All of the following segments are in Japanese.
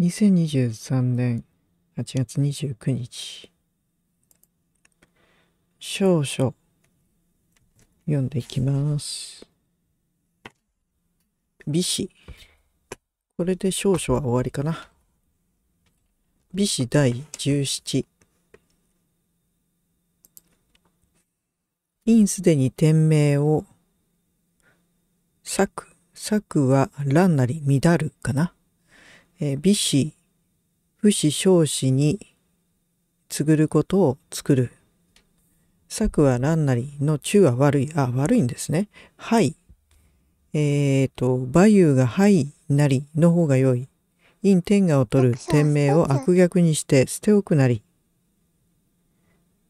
2023年8月29日少々読んでいきます美子これで少々は終わりかな美子第17因すでに天命を作作は乱なり乱るかなえ美子、不死少子に告ることを作る。策は乱なりの中は悪い。あ、悪いんですね。はい。えっ、ー、と、馬友がはいなりの方が良い。陰天下を取る天命を悪逆にして捨ておくなり。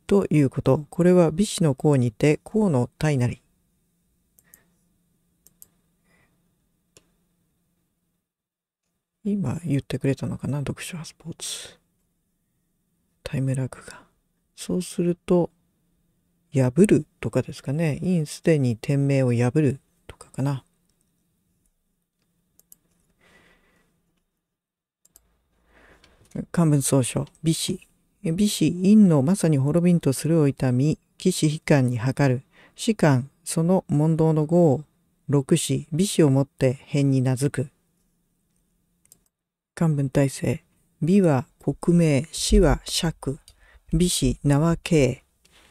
ということ。これは美子の項にて項の体なり。今言ってくれたのかな読書はスポーツ。タイムラグが。そうすると、破るとかですかね。インすでに店名を破るとかかな。漢文総書、美子。美子、陰のまさに滅びんとするを痛み、騎士悲観に図る。士官、その問答の語を、六子、美子をもって変に名付く。漢文体制。美は国名、死は尺、美子、名は慶。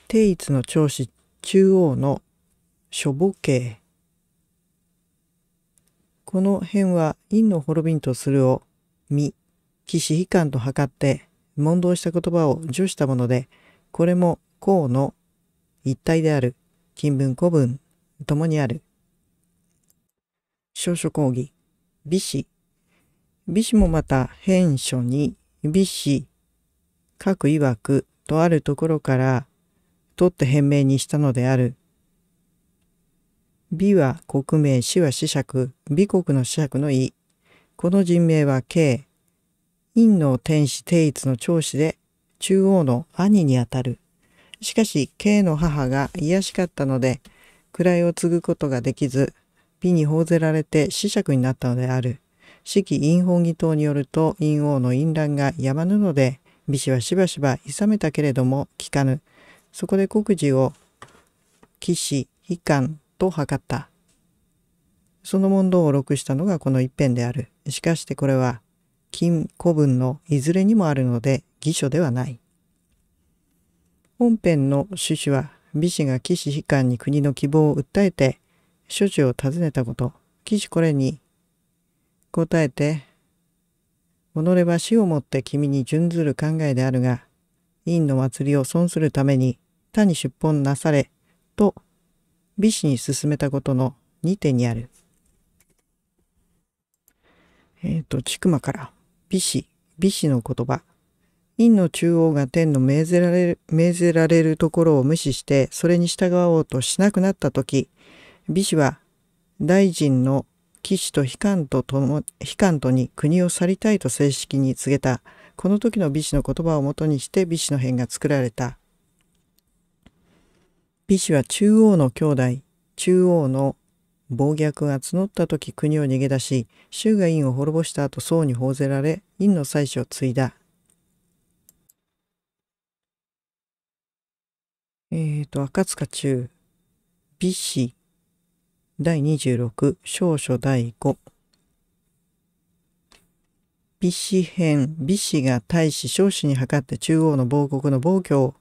定一の長子、中央の諸母慶。この辺は陰の滅びんとするを、美、騎士悲観と測って、問答した言葉を除したもので、これも項の一体である、金文古文、ともにある。少書講義、美子、美子もまた変書に美子、各曰くとあるところから取って変名にしたのである。美は国名、死は死釈、美国の死釈の意。この人名は慶。陰の天使定一の長子で、中央の兄にあたる。しかし、慶の母が癒しかったので、位を継ぐことができず、美に奉ぜられて死釈になったのである。四季陰本義等によると陰王の淫乱がやまぬので美子はしばしば勇めたけれども聞かぬそこで国事を騎士悲観と測ったその問答を録したのがこの一編であるしかしてこれは金古文のいずれにもあるので偽書ではない本編の趣旨は美子が騎士悲観に国の希望を訴えて処置を尋ねたこと騎士これに答えて、己は死をもって君に準ずる考えであるが、院の祭りを損するために他に出奔なされ、と、美子に勧めたことの2点にある。えっ、ー、と、千曲から、美子、美子の言葉。院の中央が天の命ぜられる、命ぜられるところを無視して、それに従おうとしなくなった時美子は、大臣の士と悲観ととも悲観とに国を去りたいと正式に告げたこの時の美子の言葉をもとにして美子の編が作られた美子は中央の兄弟中央の暴虐が募った時国を逃げ出し周が院を滅ぼした後宋に報ぜられ院の妻子を継いだえっ、ー、と赤塚中美子第26少書第5美子編美子が大使少子に図って中央の亡国の暴挙を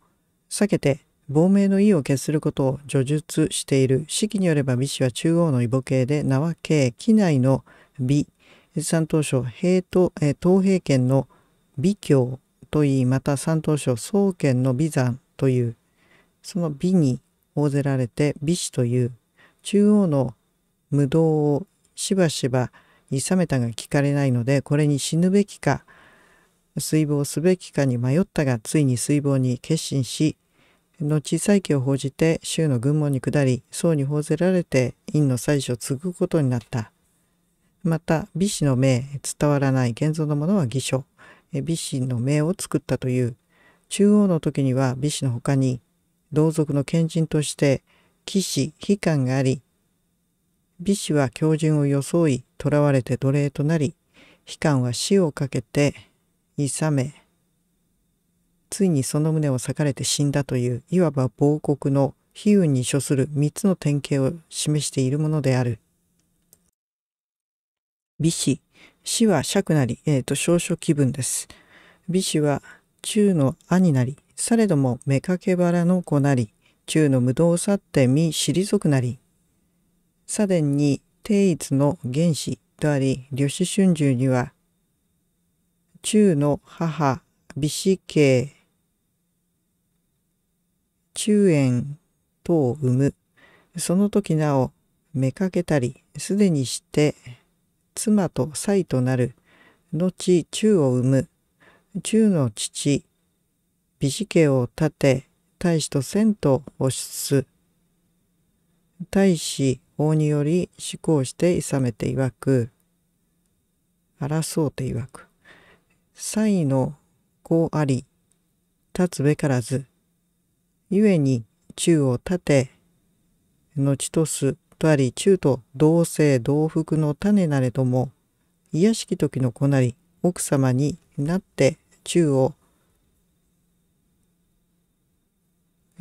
避けて亡命の意を決することを叙述している式によれば美子は中央の異母系で名は系機内の美山東省平東東平県の美京といいまた山東省宗県の美山というその美に仰せられて美子という中央の無道をしばしば諌めたが聞かれないのでこれに死ぬべきか水防すべきかに迷ったがついに水防に決心し後再起を報じて州の軍門に下り宋に報ぜられて院の祭祀を継ぐことになったまた美子の名伝わらない現存のものは偽書美子の名を作ったという中央の時には美子の他に同族の賢人として騎士、悲観があり、美子は狂人を装い、囚われて奴隷となり、悲観は死をかけて、いさめ、ついにその胸を裂かれて死んだという、いわば亡国の悲運に処する3つの典型を示しているものである。美子、死は尺なり、えっ、ー、と、少々気分です。美子は中の兄なり、されども妾腹の子なり、中の無道去って身退くなり、左伝に定一の原子とあり、呂子春秋には、中の母、美子慶、中縁等を生む。その時なお、めかけたり、すでにして、妻と妻となる、後中を生む。中の父、美子家を立て、大使と遷都を出大使法により思考していさめていわく争うていわく才の子あり立つべからず故に宙を立て後とすとあり中と同性同福の種なれども卑しき時の子なり奥様になって宙を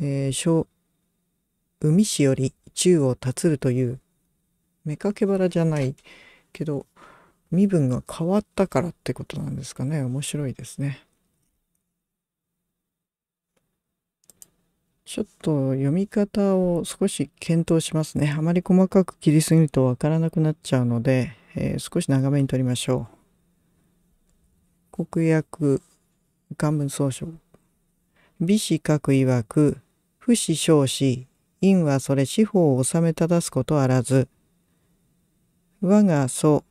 えー、小、海市より宙を立つるという、目かけ腹じゃないけど、身分が変わったからってことなんですかね。面白いですね。ちょっと読み方を少し検討しますね。あまり細かく切りすぎるとわからなくなっちゃうので、えー、少し長めに取りましょう。国訳、漢文総書。美子各曰く、不死少子、陰はそれ四方を治めただすことあらず、我が祖、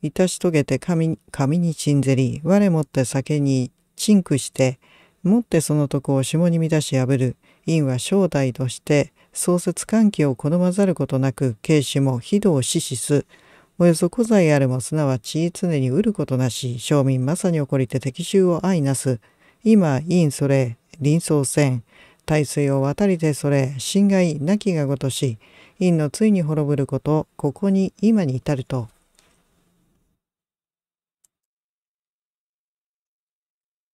いたし遂げて神神に鎮んぜり、我もって酒に鎮ンして、もってその床を下に乱し破る、因は正体として、創設歓喜を好まざることなく、慶視も非道死死す、およそ古材あるもすなわち常に売ることなし、庶民まさに起こりて敵衆を愛なす、今、因それ、臨相戦、大水を渡りてそれ、侵害なきがごとし、陰のついに滅ぶること、ここに今に至ると。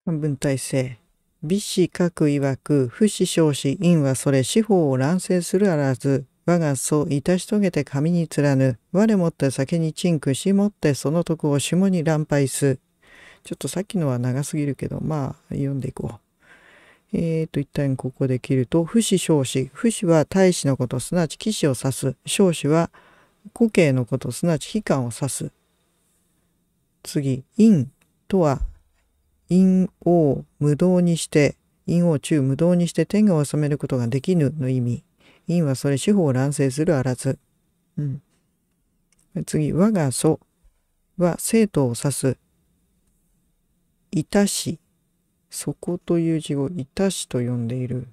文体制。美子各曰く、不死少子陰はそれ司法を乱世するあらず、我がういたし遂げて髪につらぬ。我もって酒に鎮くしもってその徳を下に乱敗す。ちょっとさっきのは長すぎるけど、まあ読んでいこう。えー、と、一旦ここで切ると、不死少子。不死は大使のこと、すなわち騎士を指す。少子は古形のこと、すなわち悲観を指す。次、陰とは、陰を無動にして、陰を中無動にして天下を治めることができぬの意味。陰はそれ四方を乱世するあらず。うん。次、我が祖は生徒を指す。いたしそこという字をいたしと呼んでいる。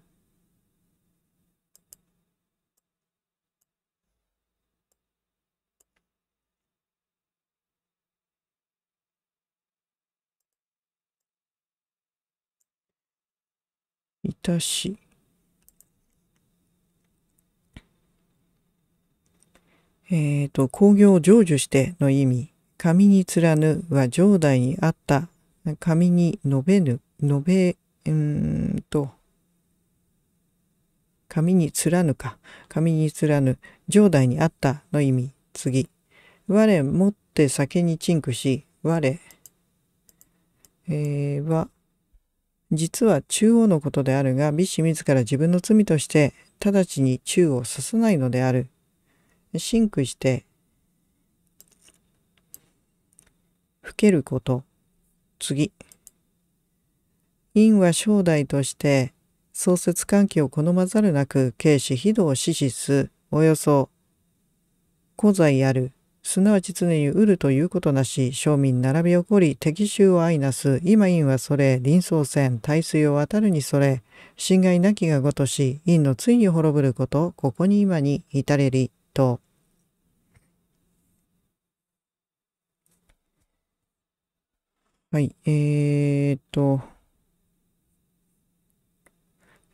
いたし。えっ、ー、と、工業を成就しての意味。紙にらぬは上代にあった。紙に述べぬ述べ、うんと、紙に貫か、紙に貫ぬ、上代にあったの意味、次。我持って酒にチンクし、我、えー、は、実は中央のことであるが、美子自ら自分の罪として、直ちに中を刺さないのである。シンクして、老けること。次。院は正代として創設関係を好まざるなく軽視非道を支持すおよそ古罪あるすなわち常にうるということなし庶民並び起こり敵衆を相なす今院はそれ臨層戦大水を渡るにそれ侵害なきがごとし院のついに滅ぶることここに今に至れりと。はい、えー、っと。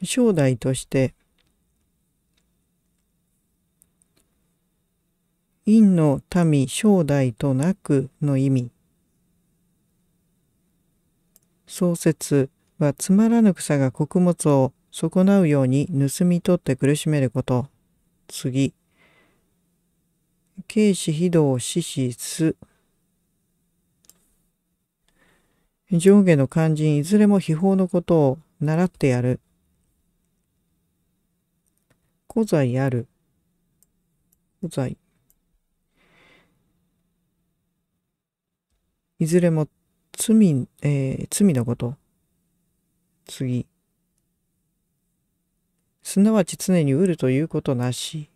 正代として陰の民正代となくの意味創設はつまらぬ草が穀物を損なうように盗み取って苦しめること次軽視非道死死す上下の肝心いずれも秘宝のことを習ってやる古材ある。古材。いずれも罪、えー、罪のこと。次。すなわち常に売るということなし。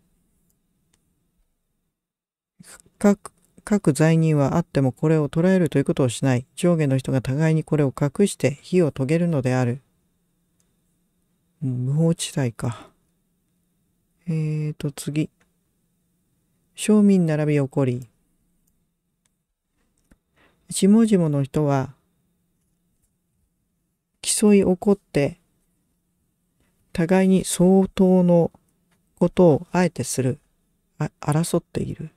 各、各罪人はあってもこれを捉えるということをしない。上下の人が互いにこれを隠して火を遂げるのである。無法地帯か。えーと、次。庶民並び起こり。下々の人は、競い起こって、互いに相当のことをあえてする。あ争っている。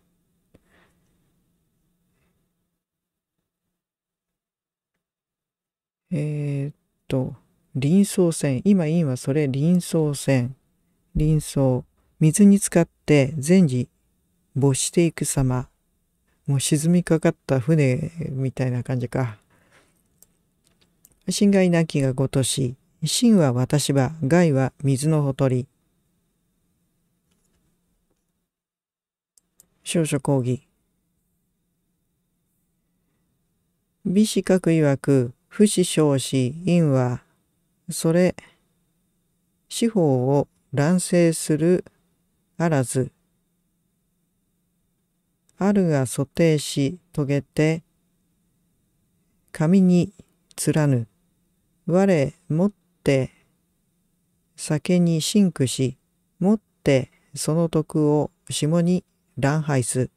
えー、っと、臨層線。今、院はそれ、臨層線。臨層。水に浸かって善時没していく様もう沈みかかった船みたいな感じか心外なきがごとし心は私は害は水のほとり少々講義美子各曰く不死少子陰はそれ司法を乱世するあらず。あるがて定し遂げて、紙に貫ぬ。我もって酒に真くし、もってその徳を下に乱廃す。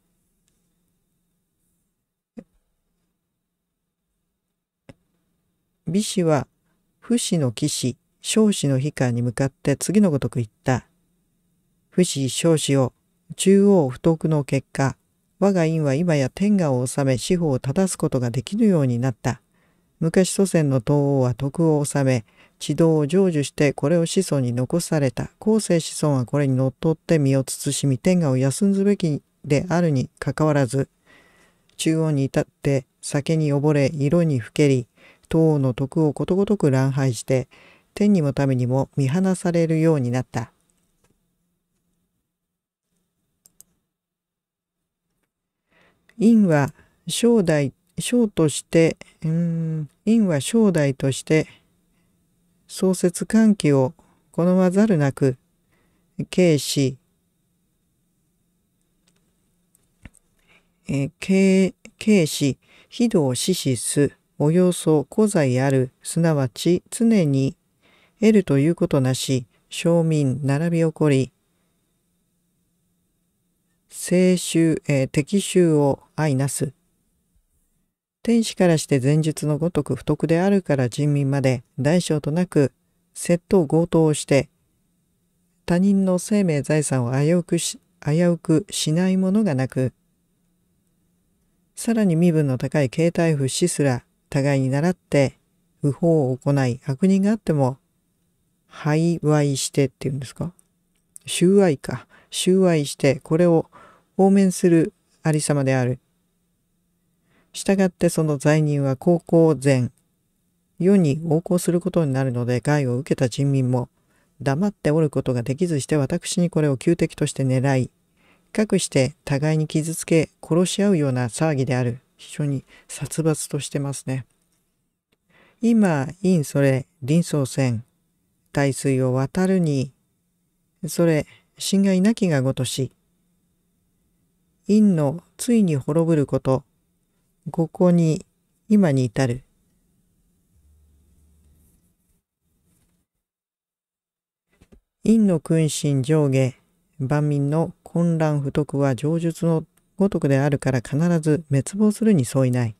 美子は不死の騎士、少子の悲観に向かって次のごとく言った。不死少子を中央不徳の結果、我が院は今や天下を治め司法を正すことができるようになった。昔祖先の東王は徳を治め、地道を成就してこれを子孫に残された。後世子孫はこれにのっとって身を慎み天下を休んずべきであるにかかわらず、中央に至って酒に溺れ、色にふけり、東王の徳をことごとく乱廃して、天にもめにも見放されるようになった。陰は正代、正として、うん、陰は正代として、創設喚起を好まざるなく、軽視、軽視、非道死死す、およそ古材ある、すなわち常に得るということなし、庶民並び起こり、聖衆、えー、敵衆を愛なす。天使からして前述のごとく不徳であるから人民まで大小となく窃盗強盗をして他人の生命財産を危うくし危うくしないものがなくさらに身分の高い携帯不死すら互いに倣って不法を行い悪人があっても廃愛してっていうんですか収愛か収愛してこれを放免するありさまである。従ってその罪人は高校前、世に横行することになるので害を受けた人民も、黙っておることができずして私にこれを旧敵として狙い、かして互いに傷つけ殺し合うような騒ぎである。非常に殺伐としてますね。今、陰それ、臨層戦、大水を渡るに、それ、侵害なきがごとし、陰のついに滅ぶること、ここに、今に至る。陰の君臣上下、万民の混乱不徳は上述のごとくであるから必ず滅亡するに相違ない。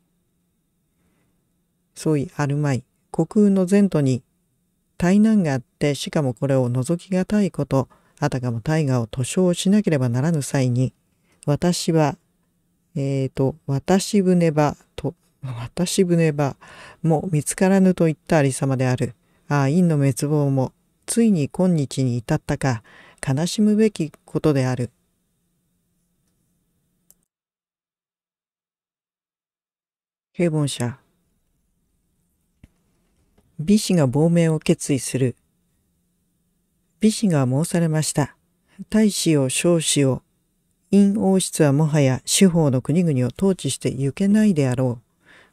相違あるまい、虚空の前途に、対難があってしかもこれを除きがたいこと、あたかも大河を図書しなければならぬ際に、私は、えっ、ー、と、私船場と、私船場も見つからぬといったありさまである。ああ、陰の滅亡も、ついに今日に至ったか、悲しむべきことである。平凡者。美氏が亡命を決意する。美氏が申されました。大使を少子を陰王室はもはや司法の国々を統治してゆけないであろ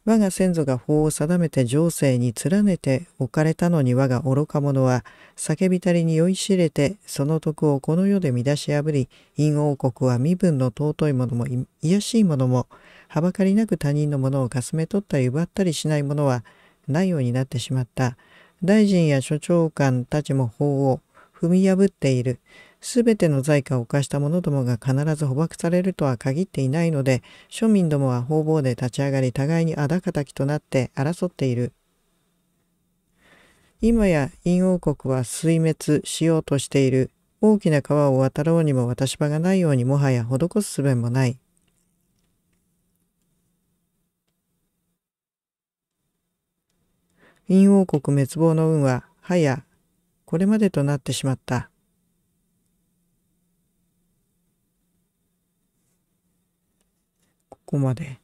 う。我が先祖が法を定めて情勢に連ねて置かれたのに我が愚か者は叫びたりに酔いしれてその徳をこの世で乱し破り陰王国は身分の尊いものも卑しいものもはばかりなく他人のものをかすめ取ったり奪ったりしないものはないようになってしまった。大臣や所長官たちも法を踏み破っている。すべての財貨を犯した者どもが必ず捕獲されるとは限っていないので、庶民どもは方々で立ち上がり互いにあだかたきとなって争っている。今や陰王国は水滅しようとしている。大きな川を渡ろうにも渡し場がないようにもはや施す術もない。陰王国滅亡の運は、はや、これまでとなってしまった。こまで。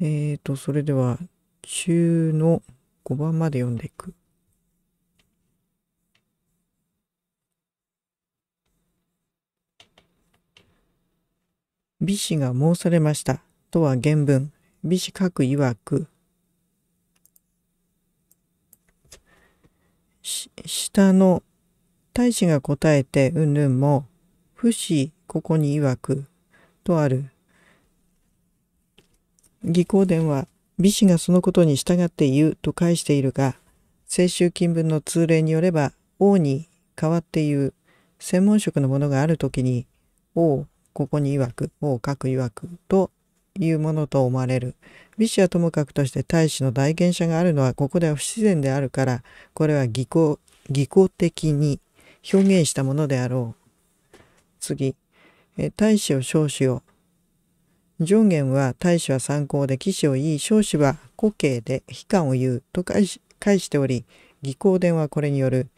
えーと、それでは、中の5番まで読んでいく。美子が申されました。とは原文。美子書く曰く、下の大使が答えてうんぬんも、不死ここに曰く、とある義行伝は、美子がそのことに従って言うと返しているが、青州金文の通例によれば、王に代わって言う、専門職のものがあるときに、王、ここに曰く、王各曰く、というものと思われる。美子はともかくとして大使の代言者があるのはここでは不自然であるから、これは技巧、技巧的に表現したものであろう。次、え大使を少子を、上元は大使は参考で騎士を言い、少子は古慶で悲観を言うと返しており、義公伝はこれによる。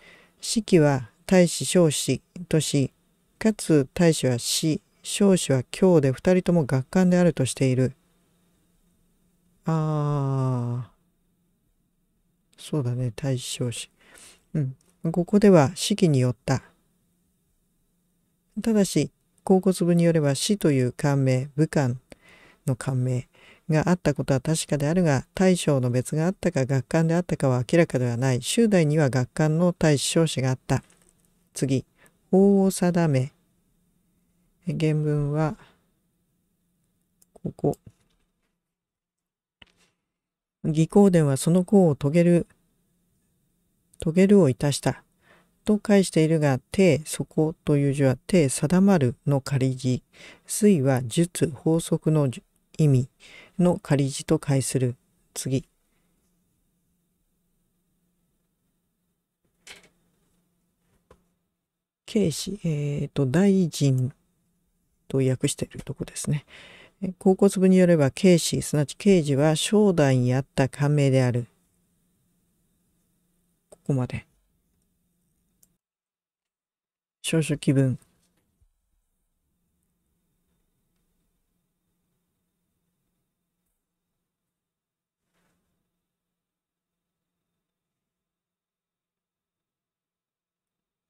四季は大使少子とし、かつ大使は死、少子は京で二人とも学官であるとしている。ああ。そうだね、大使少子。うん。ここでは四季によった。ただし、甲骨部によれば死という官名、武漢の感銘があったことは確かであるが大将の別があったか学官であったかは明らかではない周代には学官の大将子があった次法を定め原文はここ義公伝はその功を遂げる遂げるをいたしたと返しているが、定、そこという字は、定、定まるの仮字。水は術、法則の意味の仮字と解する。次。警視、えっ、ー、と、大臣と訳しているとこですね。甲骨部によれば、警視、すなわち刑事は商代にあった官名である。ここまで。少書記文。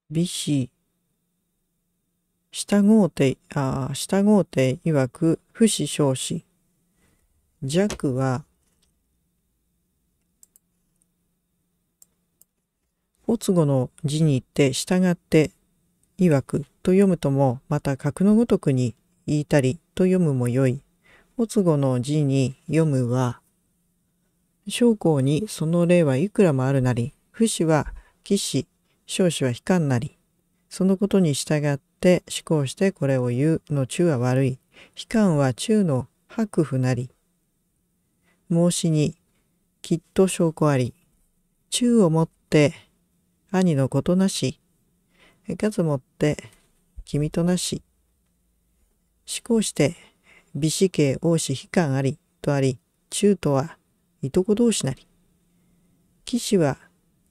美子下豪邸、ああ、豪邸い曰く不死少子。弱は、没後の字に言って従って曰くと読むとも、また格のごとくに言いたりと読むもよい。没後の字に読むは、将校にその例はいくらもあるなり、不死は騎士少子は悲観なり、そのことに従って思考してこれを言うの中は悪い。悲観は中の白布なり。申しに、きっと証拠あり。中をもって、兄のことなし。数もって、君となし。思考して、美子系王子悲観あり、とあり、中とは、いとこ同士なり。騎士は、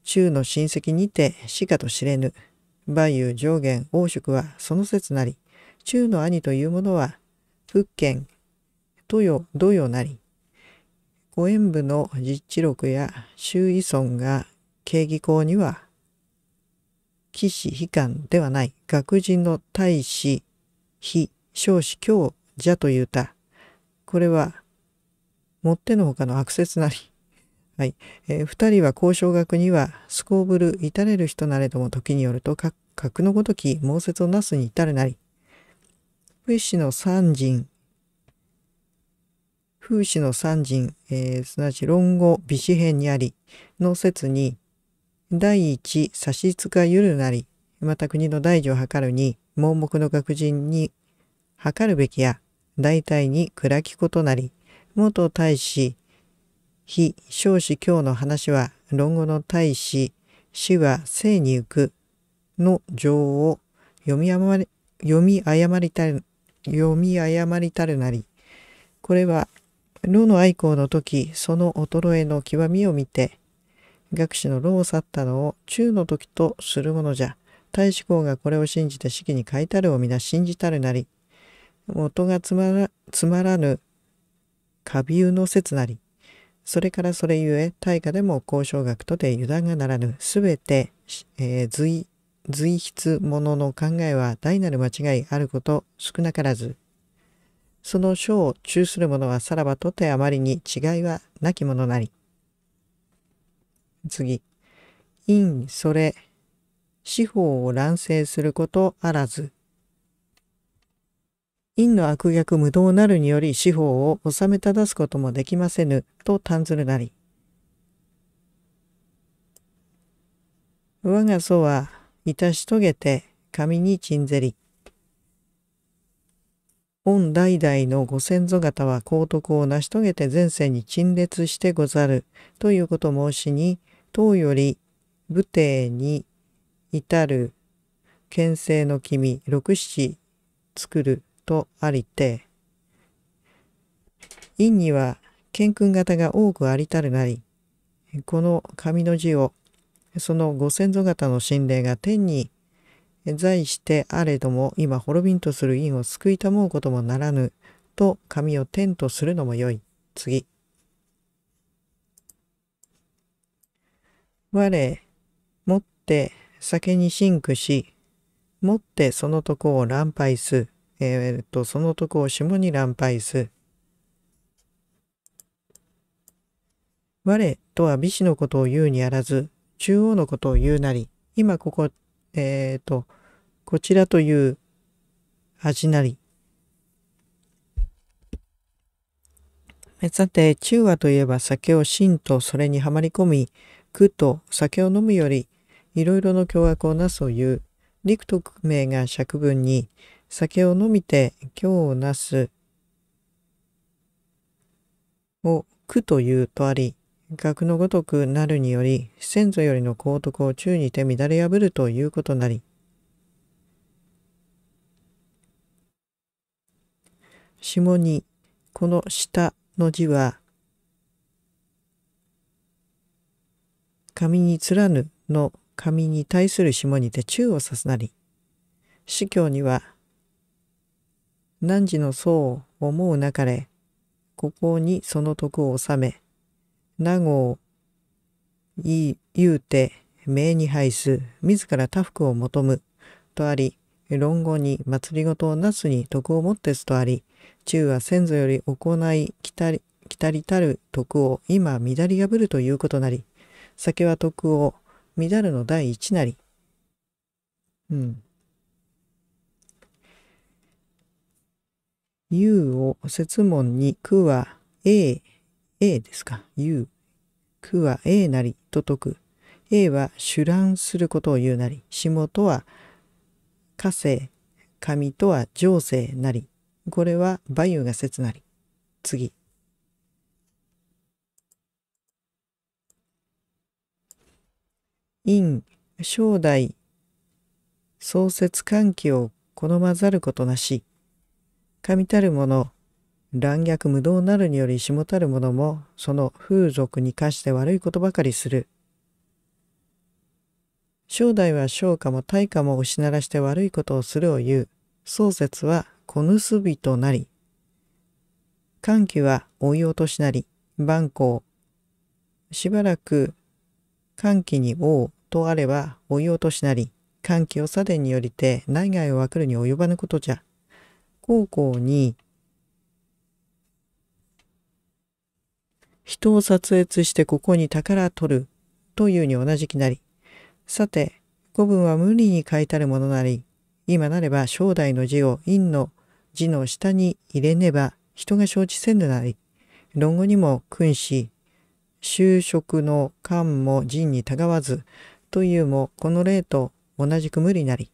中の親戚にて死かと知れぬ。馬友上元王職はその説なり、中の兄というものは、福建、豊、土よなり。五縁部の実地録や周囲村が慶義校には、騎士悲観ではない学人の大使、非少子教者というた。これは、もってのほかの悪説なり。はい。えー、二人は交渉学には、すこぶる至れる人なれども時によると、格のごとき、猛説をなすに至るなり。風師の三人、風刺の三人、えー、すなわち論語、美詞編にあり、の説に、第一、差し支えゆるなり、また国の大事を図るに、盲目の学人に図るべきや、大体に暗きことなり、元大使、非少子教の話は論語の大使死は生に行くの情を読み誤り読み誤りたる読み誤りたるなりこれは炉の愛好の時その衰えの極みを見て学士の炉を去ったのを中の時とするものじゃ大志公がこれを信じて式に書いたるを皆信じたるなり元がつまらつまらぬ下流の説なりそれからそれゆえ、大化でも交渉額とて油断がならぬ、すべて、えー、随、随筆者の考えは大なる間違いあること少なからず。その書を中する者はさらばとてあまりに違いはなきものなり。次。因、それ、司法を乱世することあらず。陰の悪逆無道なるにより司法を治め正すこともできませぬと単ずるなり。我が祖は、いたし遂げて、神に鎮ぜり。御代々のご先祖方は皇徳を成し遂げて前世に陳列してござる、ということ申しに、唐より武帝に至る、県政の君、六七作る、とありて、陰には見君方が多くありたるなり、この紙の字を、そのご先祖方の神霊が天に在してあれども今滅びんとする陰を救いたもうこともならぬと神を天とするのもよい。次。我、持って酒に進苦し、持ってそのとこを乱敗す。えー、っと、そのとこを下に乱敗す。我とは美子のことを言うにあらず、中央のことを言うなり、今ここ、えー、っと、こちらという味なり。さて、中和といえば酒を真とそれにはまり込み、苦と酒を飲むより、いろいろの凶悪をなすという、陸特名が釈文に、酒を飲みて今日をなすを苦というとあり、学のごとくなるにより、先祖よりの幸徳を宙にて乱れ破るということなり、下に、この下の字は、紙に連ぬの紙に対する下にて宙を指すなり、司教には汝の僧を思うなかれ、ここにその徳を収め、名号、い、言うて、名に配す、自ら他福を求む、とあり、論語に祭りごとをなすに徳をもってすとあり、中は先祖より行い、来たり、来たりたる徳を今乱り破るということなり、酒は徳を乱るの第一なり。うん。U を説問に句は A、A ですか、U。句は A なりと解く。A は手乱することを言うなり、下とは火星、上とは情勢なり。これは馬油が説なり。次。陰、正代、創設関係を好まざることなし。神たるもの乱逆無道なるにより下たる者もその風俗に課して悪いことばかりする。正代は商家も大家も失しならして悪いことをするを言う。宗設は小盗人なり。歓喜は追い落としなり、万行。しばらく歓喜に王とあれば追い落としなり、歓喜を左伝によりて内外を分かるに及ばぬことじゃ。高校に人を撮影してここに宝取るというに同じきなり。さて、古文は無理に書いたるものなり、今なれば正代の字を陰の字の下に入れねば人が承知せんでなり。論語にも君子、就職の官も人にたがわず、というもこの例と同じく無理なり。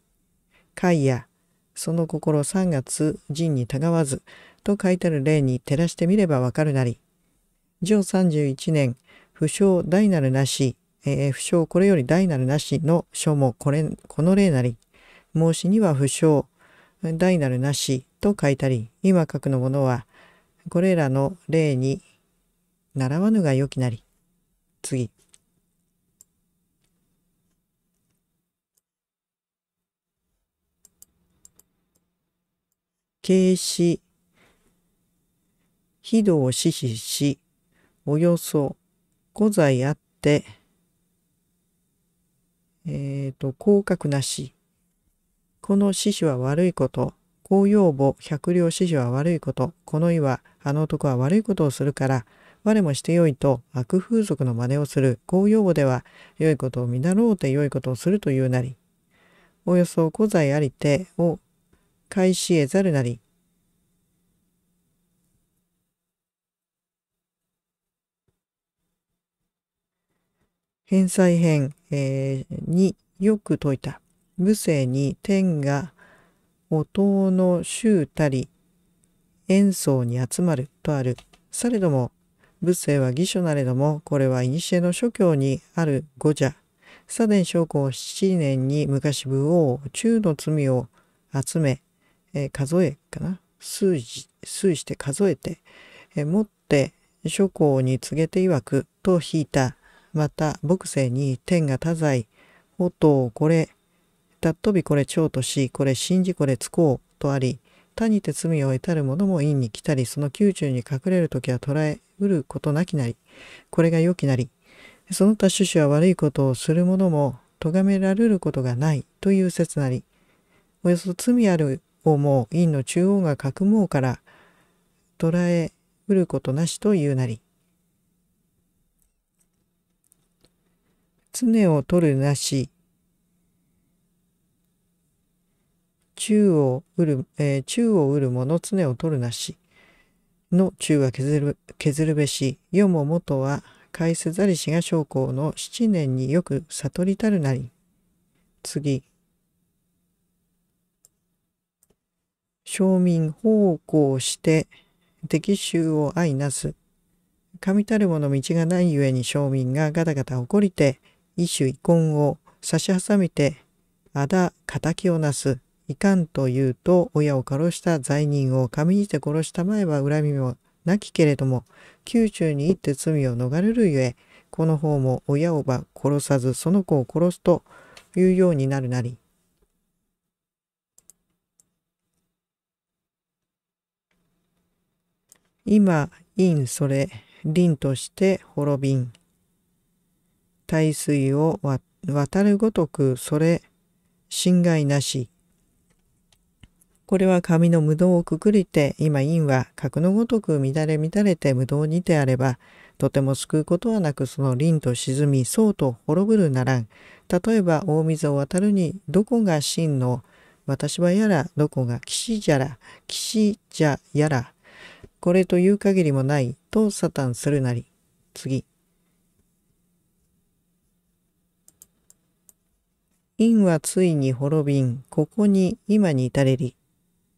貝やその心3月人にたがわずと書いてある例に照らしてみればわかるなり。上十一年、不詳大なるなし、えー、不詳これより大なるなしの書もこれ、この例なり。孟子には不詳大なるなしと書いたり、今書くのものは、これらの例に習わぬが良きなり。次。軽視、非道を死死し、およそ五罪あって、えっ、ー、と、降格なし。この死死は悪いこと。公用母、百両死死は悪いこと。この意は、あの男は悪いことをするから、我もしてよいと悪風俗の真似をする。公用語では、良いことを乱ろうて良いことをするというなり。およそ五罪ありてを返し得ざるなり。返済編、えー、によく説いた。無性に天が音の衆たり演奏に集まるとある。されども、仏性は義書なれども、これは古の諸教にある語じゃ。左伝将校7年に昔武王中の罪を集め、えー、数えかな数字数して数えて、えー、持って諸行に告げて曰くと引いたまた牧星に天が多在音をこれたっとびこれ長としこれ信じこれつこうとあり他にて罪を得たる者も院に来たりその宮中に隠れる時は捉えうることなきなりこれが良きなりその他種子は悪いことをする者も咎められることがないという説なりおよそ罪あるをもう院の中央が格毛から捉えうることなしというなり常を取るなし中をうる、えー、中をうる者常を取るなしの中は削る削るべし世も元は返せざりしが将校の七年によく悟りたるなり次町民奉公して敵衆を相なす。神たるもの道がないゆえに庶民がガタガタ怒りて、一種遺恨を差し挟みて、あだ敵をなす。いかんと言うと、親を殺した罪人を神にて殺したまえば恨みもなきけれども、宮中に行って罪を逃れるゆえ、この方も親をば殺さずその子を殺すというようになるなり、今、因それ、凛として滅びん。大水を渡るごとく、それ、侵害なし。これは紙の無道をくくりて、今因は格のごとく乱れ乱れて無道にてあれば、とても救うことはなくその凛と沈み、そうと滅ぶるならん。例えば大水を渡るに、どこが真の、私はやら、どこが岸じゃら、岸じゃやら、これという限りもないとサタンするなり。次。因はついに滅びん、ここに今に至れり。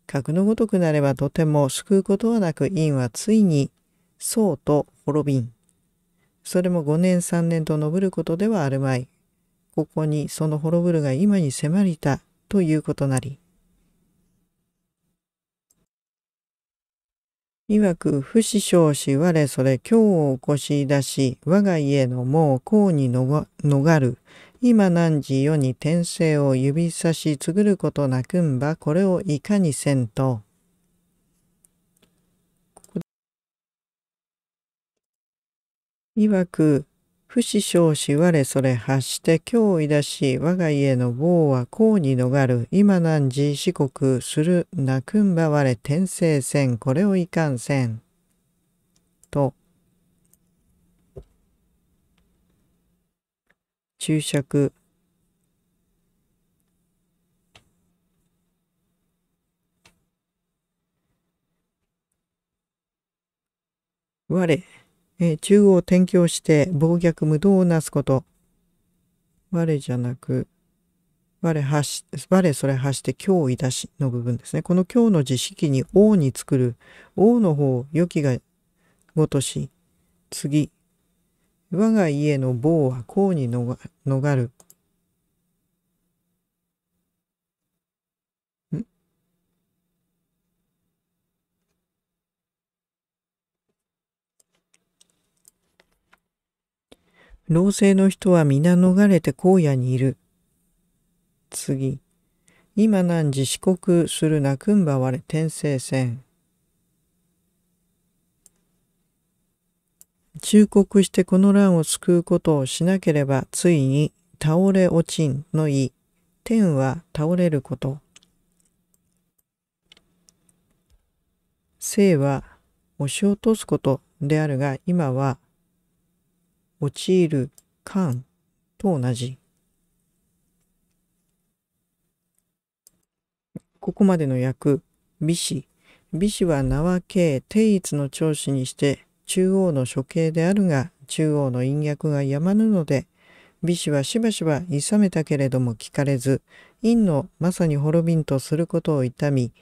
格のごとくなればとても救うことはなく因はついにそうと滅びん。それも5年3年と昇ることではあるまい。ここにその滅ぶるが今に迫りたということなり。曰く不死生死我それ今日を起こし出し我が家のもうこうに逃る今何時世に転生を指さしつぐることなくんばこれをいかにせんと。いわく不死少子我それ発して今日いだし我が家の棒はこうに逃る今何時四国するなくんば我天聖戦これをいかんせん。と注釈我え中央転教して暴虐無道をなすこと。我じゃなく、我発し、我それ発して今日いたしの部分ですね。この今日の自式に王に作る、王の方、良きがごとし、次、我が家の棒はこうに逃る。老勢の人は皆逃れて荒野にいる。次、今何時四国するなくんばわれ天聖戦。忠告してこの乱を救うことをしなければついに倒れ落ちんの意。天は倒れること。生は押し落とすことであるが今は陥る感と同じ。ここまでの訳、美子。美子は名は慶定一の長子にして、中央の処刑であるが、中央の陰訳がやまぬので、美子はしばしばいさめたけれども聞かれず、陰のまさに滅びんとすることを痛み、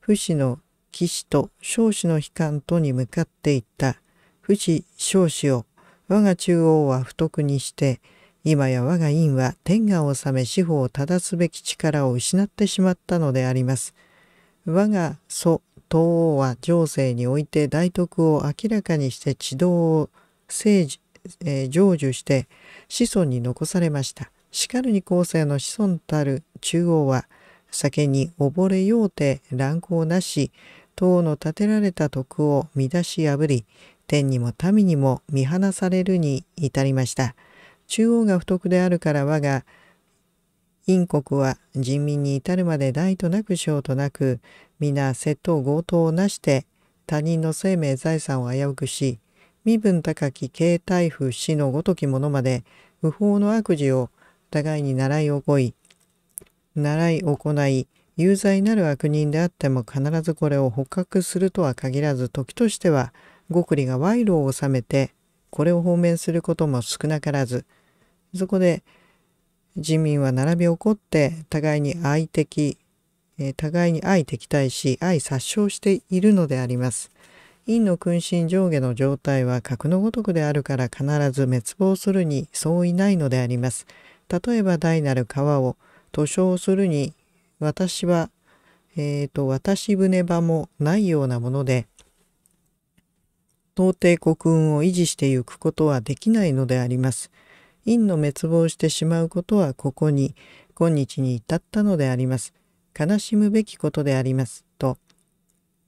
不死の騎士と少子の悲観とに向かっていった。不死少子を我が中央は不徳にして、今や我が院は天下を治め司法を正すべき力を失ってしまったのであります。我が祖、東王は情勢において大徳を明らかにして地道を成,、えー、成就して子孫に残されました。しかるに後世の子孫たる中央は、酒に溺れようて乱行なし、党の建てられた徳を乱し破り、天にも民にも見放されるに至りました。中央が不徳であるから我が陰国は人民に至るまで大となく小となく皆窃盗強盗をなして他人の生命財産を危うくし身分高き慶太夫死のごときものまで不法の悪事を互いに習い行い習い行い有罪なる悪人であっても必ずこれを捕獲するとは限らず時としては極利が賄賂を納めてこれを放免することも少なからずそこで人民は並び起こって互いに愛敵、え互いに愛敵対し愛殺傷しているのであります。陰の君臣上下の状態は格のごとくであるから必ず滅亡するに相違ないのであります。例えば大なる川を図書するに私は、えーと、と渡し船場もないようなもので到底国運を維持してゆくことはできないのであります。陰の滅亡してしまうことはここに、今日に至ったのであります。悲しむべきことであります。と、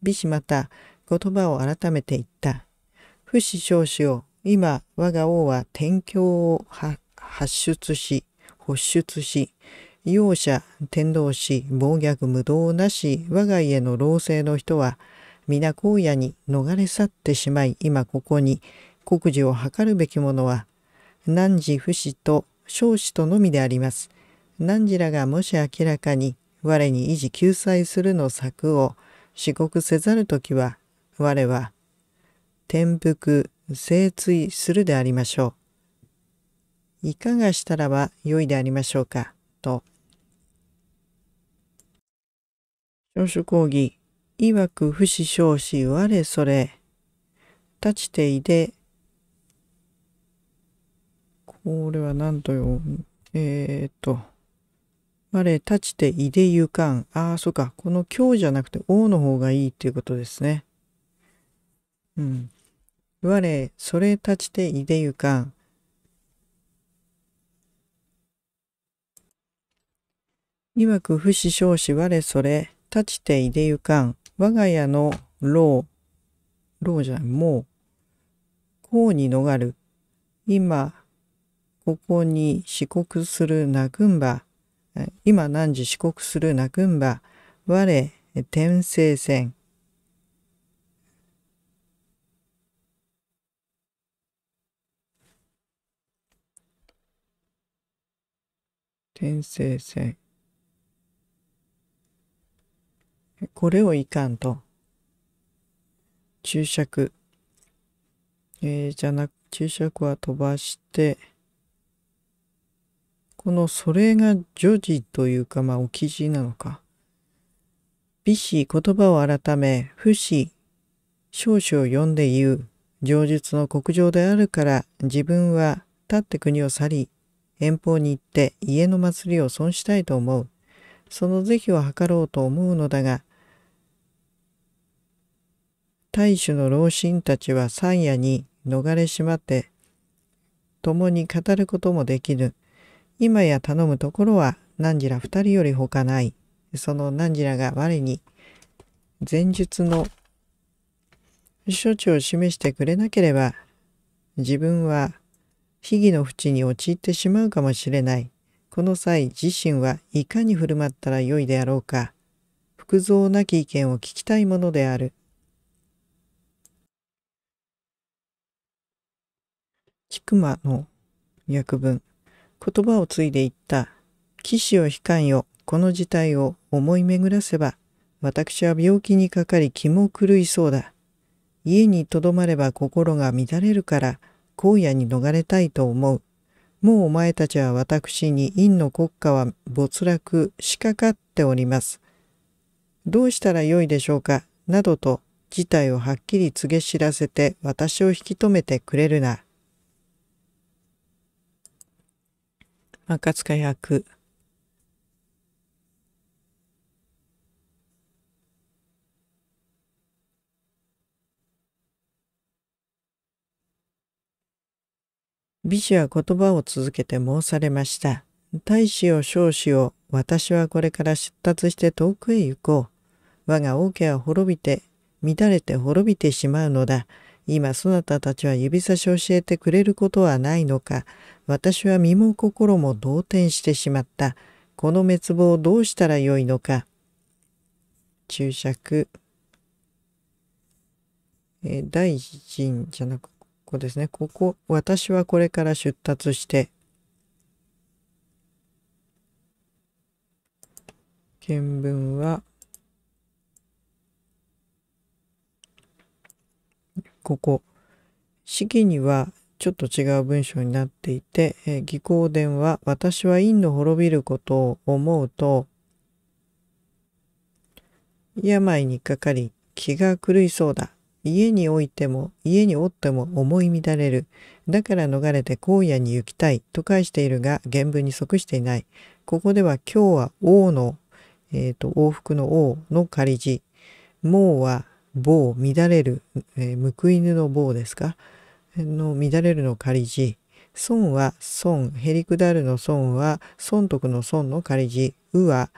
美子また言葉を改めて言った。不死少子を、今我が王は天教を発出し、発出し、容赦、天道し、暴虐無道なし、我が家の老政の人は、皆荒野に逃れ去ってしまい今ここに国事を図るべきものは汝不死と少子とのみであります。汝らがもし明らかに我に維持救済するの策を至刻せざる時は我は転覆精追するでありましょう。いかがしたらば良いでありましょうかと。少主講義いわく不死少死我それ、立ちていで、これは何と読むえー、っと、我立ちていでゆかん。ああ、そうか。この今日じゃなくて王の方がいいっていうことですね。うん。我、それ立ちていでゆかん。いわく不死少死我それ、立ちていでゆかん。我が家の老、老じゃん、もう、こに逃る。今、ここに四国する泣くんば、今何時四国する泣くんば、我、天聖戦。天聖戦。これをいかんと。注釈。えー、じゃなく、注釈は飛ばして、このそれが女児というか、まあ、お記事なのか。美子、言葉を改め、不死、少々読んで言う。上述の国情であるから自分は立って国を去り遠方に行って家の祭りを損したいと思うその是非を図ろうと思うのだが大衆の老臣たちは山野に逃れしまって、共に語ることもできぬ。今や頼むところは、何時ら二人より他ない。その何時らが我に、前述の処置を示してくれなければ、自分は悲儀の淵に陥ってしまうかもしれない。この際、自身はいかに振る舞ったらよいであろうか。福蔵なき意見を聞きたいものである。菊間の訳文言葉を継いでいった騎士を控えよこの事態を思い巡らせば私は病気にかかり気も狂いそうだ家にとどまれば心が乱れるから荒野に逃れたいと思うもうお前たちは私に院の国家は没落しかかっておりますどうしたらよいでしょうかなどと事態をはっきり告げ知らせて私を引き止めてくれるな。赤塚役美子は言葉を続けて申されました。大使を少子を私はこれから出立して遠くへ行こう。我が王家は滅びて、乱れて滅びてしまうのだ。今そなたたちは指差し教えてくれることはないのか。私は身も心も動転してしまった。この滅亡をどうしたらよいのか。注釈。え大臣じゃなく、ここですね。ここ、私はこれから出立して、見聞は、ここ、式にはちょっと違う文章になっていて、えー、義行伝は私は陰の滅びることを思うと、病にかかり気が狂いそうだ。家においても家におっても思い乱れる。だから逃れて荒野に行きたいと返しているが原文に即していない。ここでは今日は王の、えーと、往復の王の仮字。もうは棒、乱れる、えー、報いぬの棒ですか。の乱れるの仮字。損は損。へりくだるの損は損得の損の仮字。うは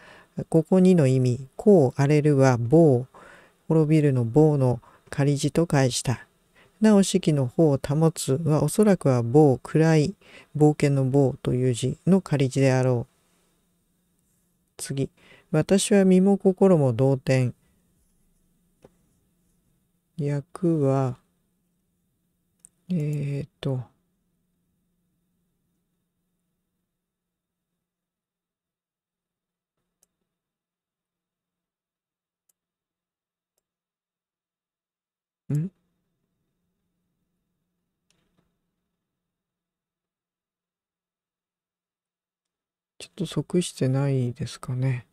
ここにの意味。こう荒れるは棒。滅びるの棒の仮字と返した。なお式の方を保つはおそらくは棒暗い冒険の棒という字の仮字であろう。次。私は身も心も同点。役はえー、っと。ちょっと即してないですかね。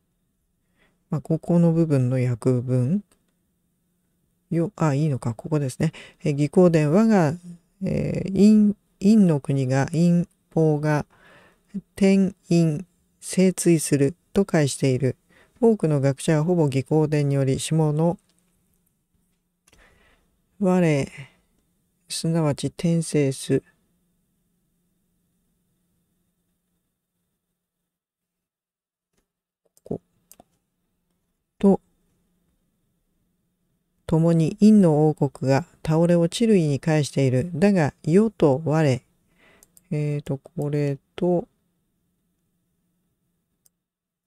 まあ、ここの部分の訳文よ、あ、いいのか、ここですね。え、技巧伝話がえー、陰、の国が陰法が天陰、精墜すると返している。多くの学者はほぼ技巧伝により、下の我、すなわち天聖す、共に陰の王国が倒れ落ちる意に返している。だが、世と我。えっ、ー、と、これと、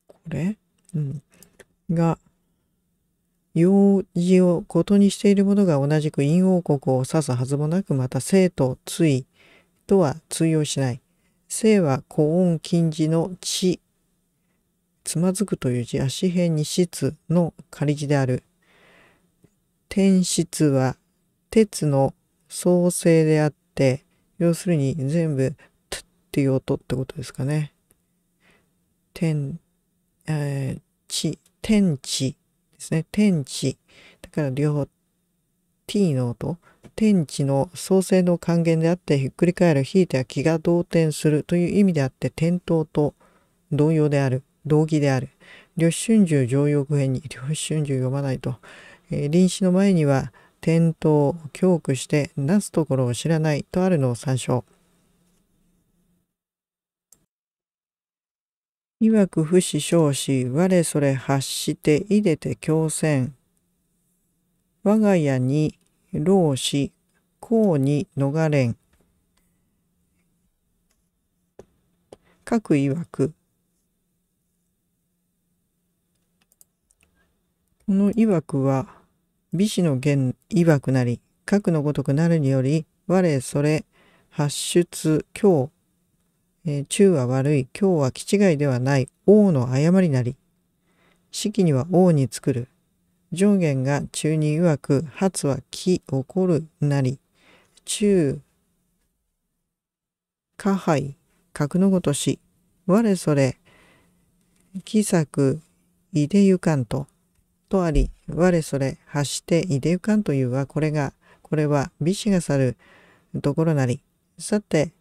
これうん。が、用事をことにしているものが同じく陰王国を指すはずもなく、また生と対とは通用しない。生は高音禁止の地、つまずくという字足紙に質の仮字である。天質は鉄の創生であって、要するに全部、トっていう音ってことですかね。天、えー、地、天地ですね。天地。だから両方、t の音。天地の創生の還元であって、ひっくり返る、引いては気が動転するという意味であって、転倒と同様である、同義である。両春秋常用語編に、両春秋読まないと。臨死の前には転倒恐怖してなすところを知らないとあるのを参照いわく不死生死我それ発していでて強戦我が家に老死公に逃れん各いわくこの曰くは、美子の言曰くなり、核のごとくなるにより、我それ、発出、今日、えー、中は悪い、今日は気違いではない、王の誤りなり。四季には王に作る。上限が中に曰く、発は気、起こるなり。中、下杯、格のごとし。我それ、気作、いでゆかんと。とあり、我それ発していでゆかんというはこれが、これは美子が去るところなり。さて、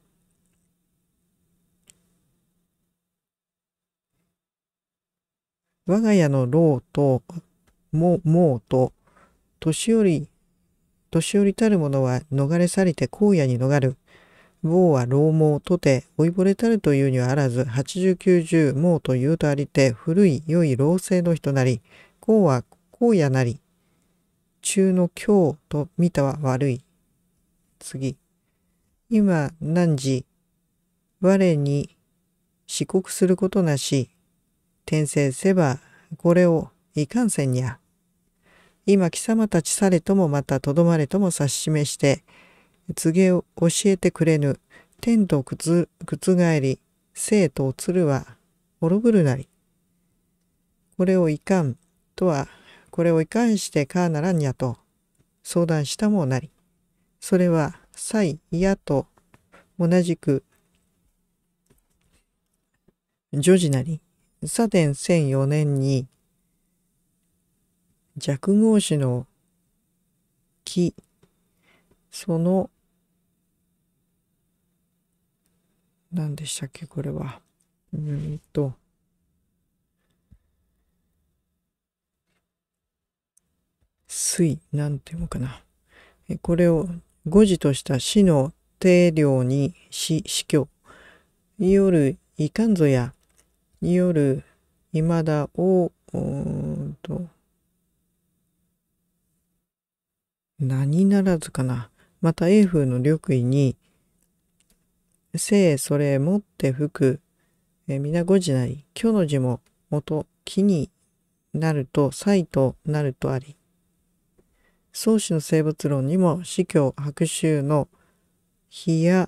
我が家の老と、も、もうと、年寄り、年寄りたる者は逃れ去りて荒野に逃る。某は老毛とて、老いぼれたるというにはあらず、八十九十もうというとありて、古い良い老成の人なり、うは荒野なり、中の今日と見たは悪い。次。今何時、我に四国することなし、転生せばこれをいかんせんにゃ。今貴様たちされともまたとどまれとも指し示して、告げを教えてくれぬ、天と覆り、生と移るは、滅ぶるなり。これをいかん、とはこれをいかんしてかならんやと相談したもなりそれはいやと同じく女児なり左伝1004年に弱号子の木その何でしたっけこれはうんと水なんてうのかなこれを5時とした死の定量に死死去によるいかんぞやによるいまだをうんと何ならずかなまた英風の緑意に「生それ持って吹く皆五時なり虚の字も元木になると才となるとあり創始の生物論にも司教白州の日や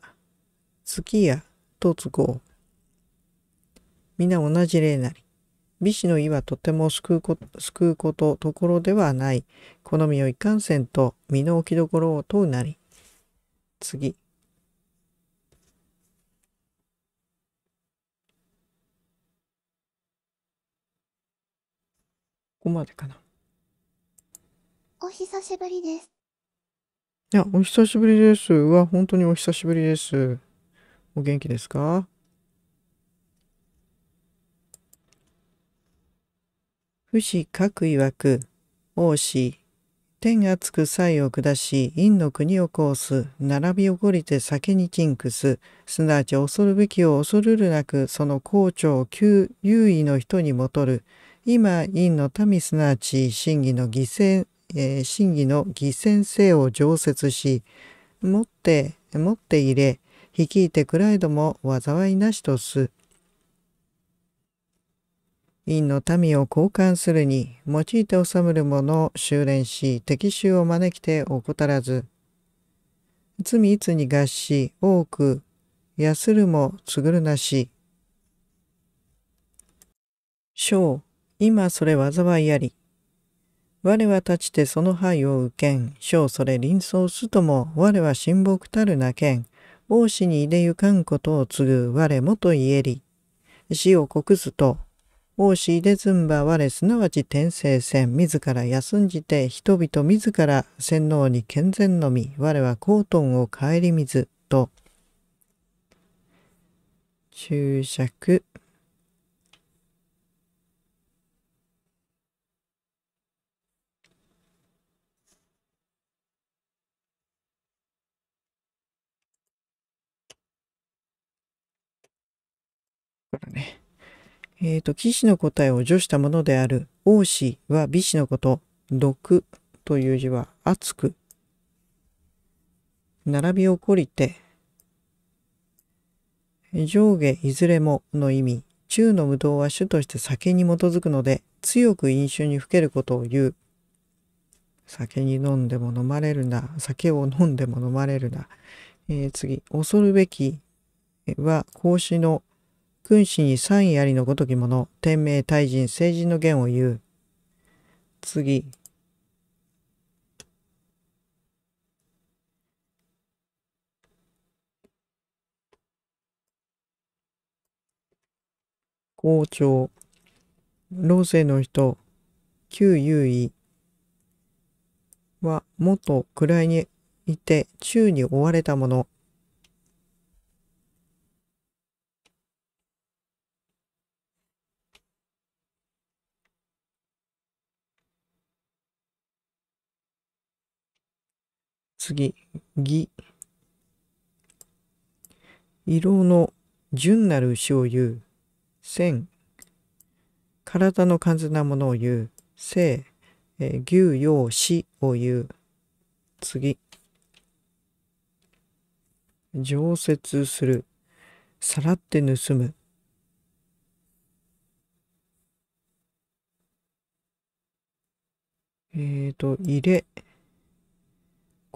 月やと都合皆同じ例なり美子の意はとても救うこと救うことところではない好みをいかんせんと身の置きどころを問うなり次ここまでかなお久しぶりです。いや、お久しぶりです。うわ、本当にお久しぶりです。お元気ですか不死各曰く、王子、天厚く才を下し、陰の国をこうす、並び起こりて酒に禁句す、すなわち恐るべきを恐るるなく、その校長、旧優位の人にもとる、今、陰の民すなわち、真偽の犠牲え真偽の偽先生を常設し、持って、持って入れ、率いてくらいども災いなしとす。院の民を交換するに、用いて治むる者を修練し、敵衆を招きて怠らず。罪いつに合し、多く、安るもつぐるなし。章、今それ災いあり。我は立ちてその灰を受けん、小それ臨走すとも、我は親睦たるなけん、王子に入れゆかんことを継ぐ我もと言えり、死を告すと、王子入れずんば我すなわち天聖戦、自ら休んじて人々自ら洗脳に健全のみ、我はコートンを顧みず、と。注釈。ね。えっ、ー、と、騎士の答えを助したものである、王子は美子のこと、毒という字は熱く、並び起こりて、上下いずれもの意味、中の無道は主として酒に基づくので、強く飲酒にふけることを言う。酒に飲んでも飲まれるな。酒を飲んでも飲まれるな。えー、次、恐るべきは孔子の君子に三位ありのごときもの、天命、大人、成人の言を言う。次。王朝、老世の人、旧優位は元位にいて、宙に追われたもの、次、義。色の純なる牛を言う。線。体の完全なものを言う。性。えー、牛陽死を言う。次。常設する。さらって盗む。えっ、ー、と、入れ。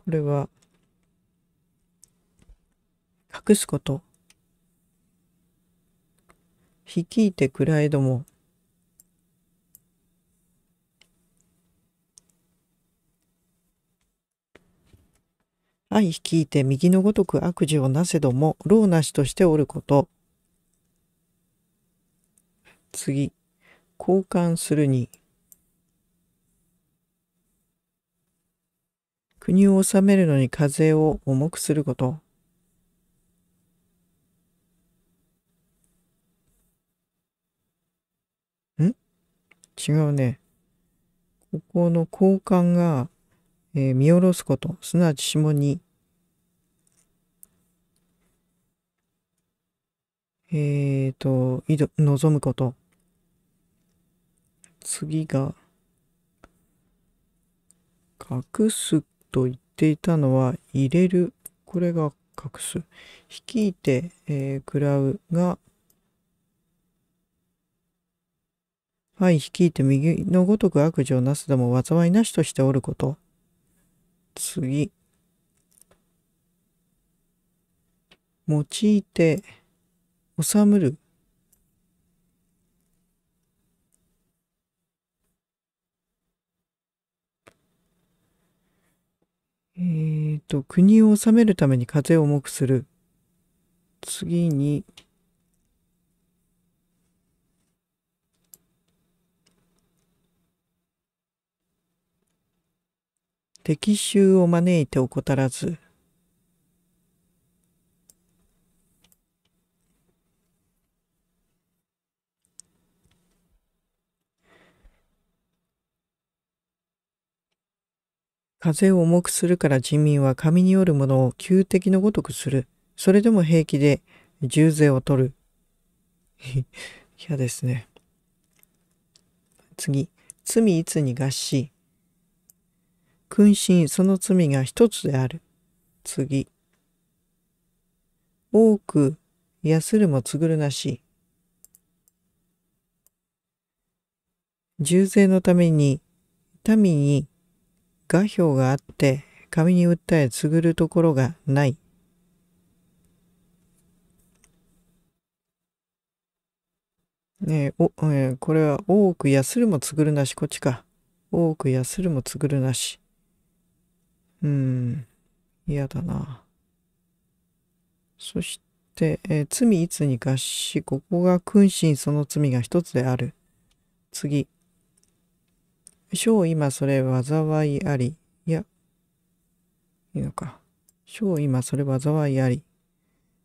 これは、隠すこと。率いてえども。愛率いて右のごとく悪事をなせども、老なしとしておること。次、交換するに。国を治めるのに課税を重くすること。ん違うね。ここの交換が、えー、見下ろすこと、すなわち下に、えっ、ー、と、いど望むこと。次が、隠すと言っていたのは入れるこれが隠す率いて、えー、食らうがはい率いて右のごとく悪事をなすでも災いなしとしておること次用いて治むるえー、と、国を治めるために風を重くする。次に、敵衆を招いて怠らず。風を重くするから人民は神によるものを旧敵のごとくする。それでも平気で重税を取る。嫌ですね。次、罪いつに合し。君臣その罪が一つである。次。多く安るもつぐるなし。重税のために民に画表があって紙に訴えつぐるところがない。ねおえー、これは多くやするもつぐるなし、こっちか。多くやするもつぐるなし。うん、嫌だな。そして、えー、罪いつに合し、ここが君臣その罪が一つである。次。小今それ災いあり。いや、いいのか。小今それ災いあり。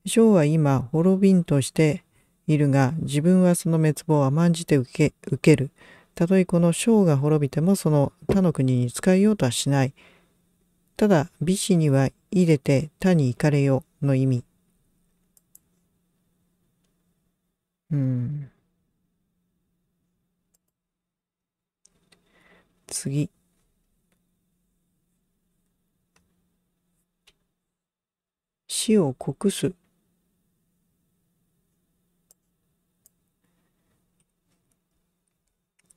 小は今滅びんとしているが、自分はその滅亡を甘んじて受け受ける。たとえこの小が滅びてもその他の国に仕えようとはしない。ただ、美子には入れて他に行かれよの意味。うん。次。死を告す。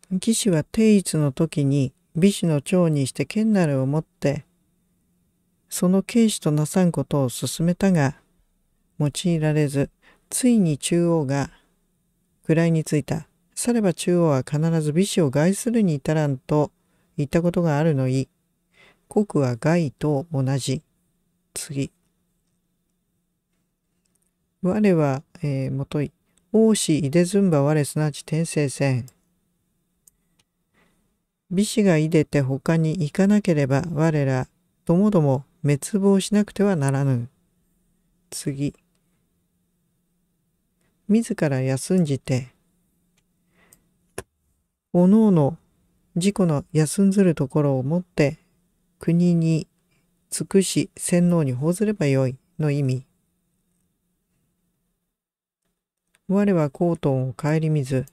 魏士は定一の時に美子の長にして剣なるを持ってその慶子となさんことを勧めたが用いられずついに中央が位についたされば中央は必ず美子を害するに至らんと言ったことがあるのい。国は害と同じ。次。我は、えー、もとい。王子、いでずんば我すなわち天聖戦。美子がいでて他に行かなければ我らともども滅亡しなくてはならぬ。次。自ら休んじて、おのおの自己の休んずるところをもって国に尽くし洗脳に報ずればよいの意味我はコートンを顧みず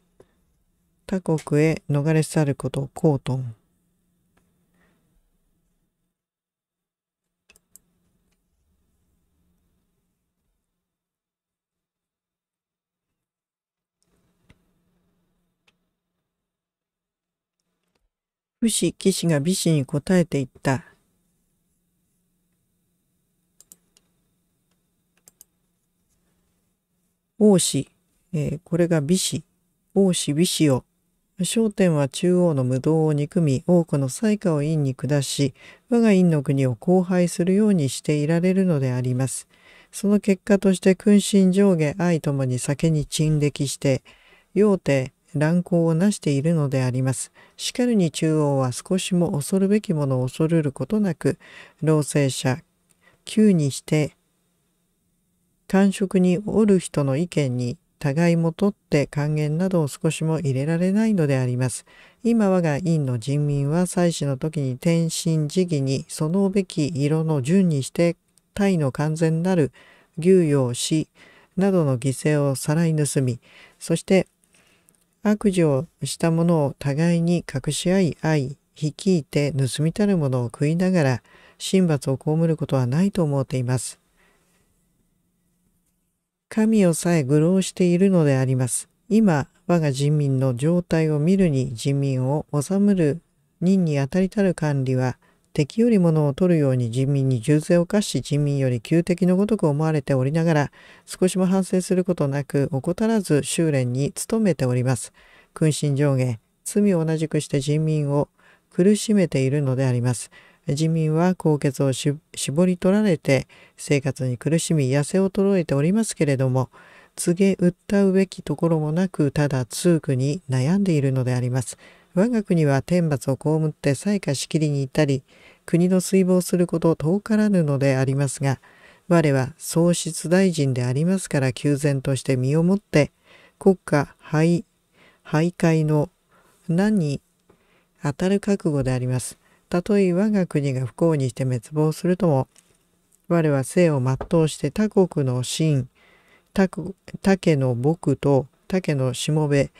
他国へ逃れ去ることコートン武士騎士が美子に答えていった。王子、えー、これが美子、王子美子を焦点は中央の無道を憎み多くの才華を院に下し我が院の国を荒廃するようにしていられるのでありますその結果として君臣上下愛ともに酒に沈溺して陽帝乱行をなしているのであります。しかるに中央は少しも恐るべきものを恐るることなく、老政者、急にして、官職におる人の意見に互いもとって還元などを少しも入れられないのであります。今我が院の人民は祭祀の時に天身時期にそのべき色の順にして体の完全なる牛陽死などの犠牲をさらい盗み、そして悪事をしたものを互いに隠し合い合い、率いて盗みたるものを食いながら、神罰を被ることはないと思っています。神をさえ愚弄しているのであります。今、我が人民の状態を見るに人民を治むる任に当たりたる管理は、敵よりものを取るように人民に重税を課し人民より旧敵のごとく思われておりながら少しも反省することなく怠らず修練に努めております。君臣上下罪を同じくして人民を苦しめているのであります。人民は高血を絞り取られて生活に苦しみ痩せ衰えておりますけれども告げ訴うべきところもなくただ痛苦に悩んでいるのであります。我が国は天罰を被って採下しきりに行ったり国の水防すること遠からぬのでありますが、我は喪失大臣でありますから休然として身をもって、国家廃、廃会の何に当たる覚悟であります。たとえ我が国が不幸にして滅亡するとも、我は生を全うして他国の真、他他家の僕と他家のしもべ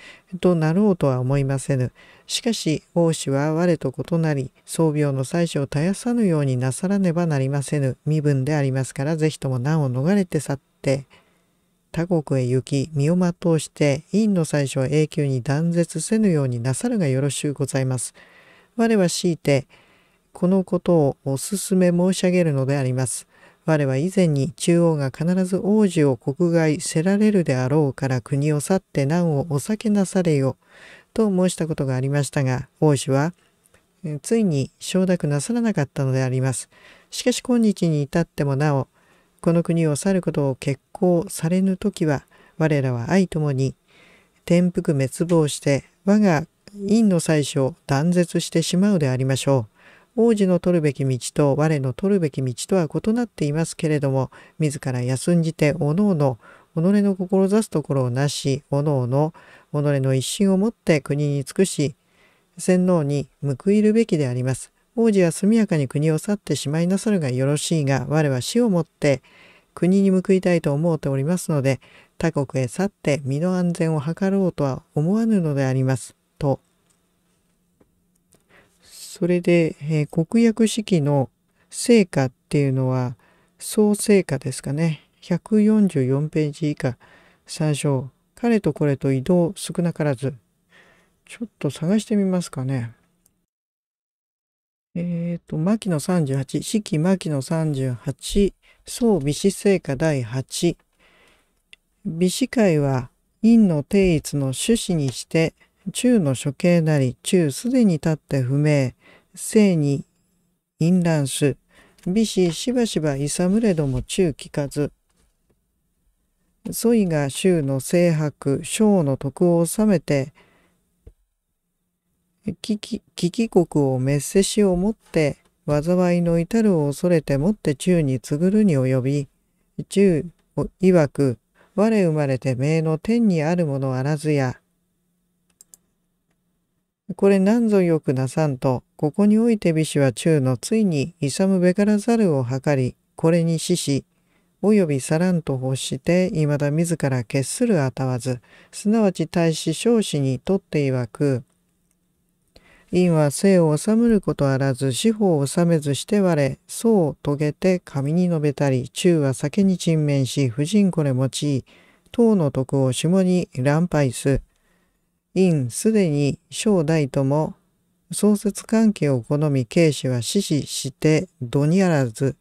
となろうとは思いませぬ。しかし王子は我と異なり装病の最初を絶やさぬようになさらねばなりませぬ身分でありますから是非とも難を逃れて去って他国へ行き身を全うして院の最初は永久に断絶せぬようになさるがよろしゅうございます。我は強いてこのことをお勧め申し上げるのであります。我は以前に中央が必ず王子を国外せられるであろうから国を去って難をお避けなされよ。と申したことがありましたが、王子は、ついに承諾なさらなかったのであります。しかし今日に至ってもなお、この国を去ることを決行されぬ時は、我らは愛ともに、転覆滅亡して、我が院の最初を断絶してしまうでありましょう。王子の取るべき道と我の取るべき道とは異なっていますけれども、自ら休んじて、おのおの、己の志すところをなし、おのおの、己の一心をもって国に尽くし、先脳に報いるべきであります。王子は速やかに国を去ってしまいなさるがよろしいが、我は死をもって国に報いたいと思うておりますので、他国へ去って身の安全を図ろうとは思わぬのであります。と。それで、えー、国訳式の成果っていうのは、総成果ですかね。144ページ以下、参照かれとこれと移動少なからず。ちょっと探してみますかね。えっ、ー、と、牧野38、四季牧野38、宋美子聖火第8。美子会は、陰の定一の趣旨にして、中の処刑なり、中すでに立って不明、性に淫乱す、美子しばしば勇むれども中聞かず。祖イが州の政伯、省の徳を治めて、危機危機国を滅せしをもって、災いの至るを恐れてもって中に継ぐるに及び、中を曰く、我生まれて名の天にあるものあらずや。これ何ぞよくなさんと、ここにおいて美子は中のついに勇むべからざるを図り、これに死し、およびさらんと欲して、いまだ自ら決するあたわず、すなわち大使少子にとっていわく、陰は生を治むることあらず、司法を治めずして我、そうを遂げて紙に述べたり、中は酒に沈面し、婦人これ用い、唐の徳を下に乱敗す。陰すでに正代とも創設関係を好み軽視は死死してどにあらず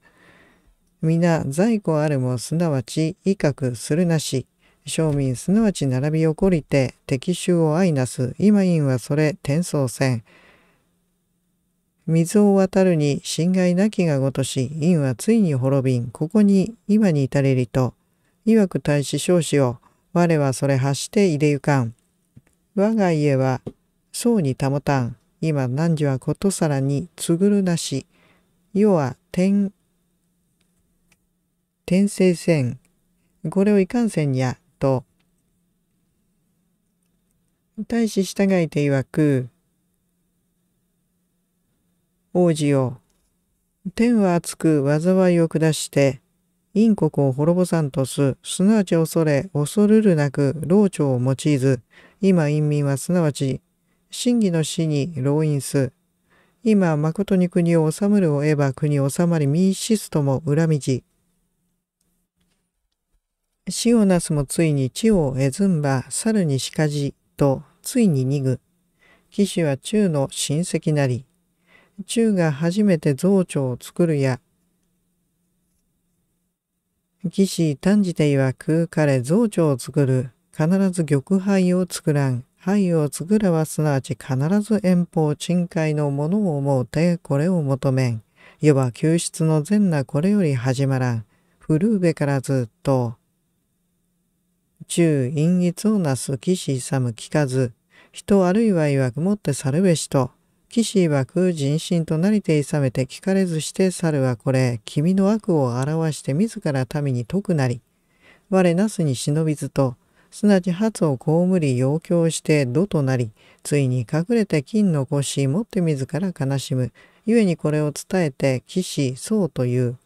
皆在庫あるもすなわち威嚇するなし庶民すなわち並び起こりて敵衆をいなす今因はそれ転送戦水を渡るに侵害なきがごとし因はついに滅びんここに今に至れりと曰く大使少子を我はそれ発して入れゆかん我が家はそうに保たん今汝はことさらにつぐるなし世は天転生せこれをいかんせんや、と。大使従いて曰く、王子よ、天は厚く災いを下して、陰国を滅ぼさんとす、すなわち恐れ、恐るるなく、老長を用いず、今陰民はすなわち、真偽の死に老因す。今誠に国を治むるを得ば国治まり民死すとも恨みじ。死をなすもついに地をえずんば猿にしかじとついに逃ぐ。騎士は中の親戚なり。中が初めて増長を作るや。騎士単じて曰く彼増長を作る。必ず玉杯を作らん。杯を作らはすなわち必ず遠方賃海のものを思うてこれを求めん。世は救出の善なこれより始まらん。古うべからずっと。中陰逸をなす騎士勇む聞かず、人あるいは曰くもって去るべしと、騎士曰く人心となりて勇めて聞かれずして猿はこれ、君の悪を表して自ら民に得なり、我なすに忍びずと、すなわち初を被り要求して土となり、ついに隠れて金の腰持って自ら悲しむ。故にこれを伝えて騎士僧という。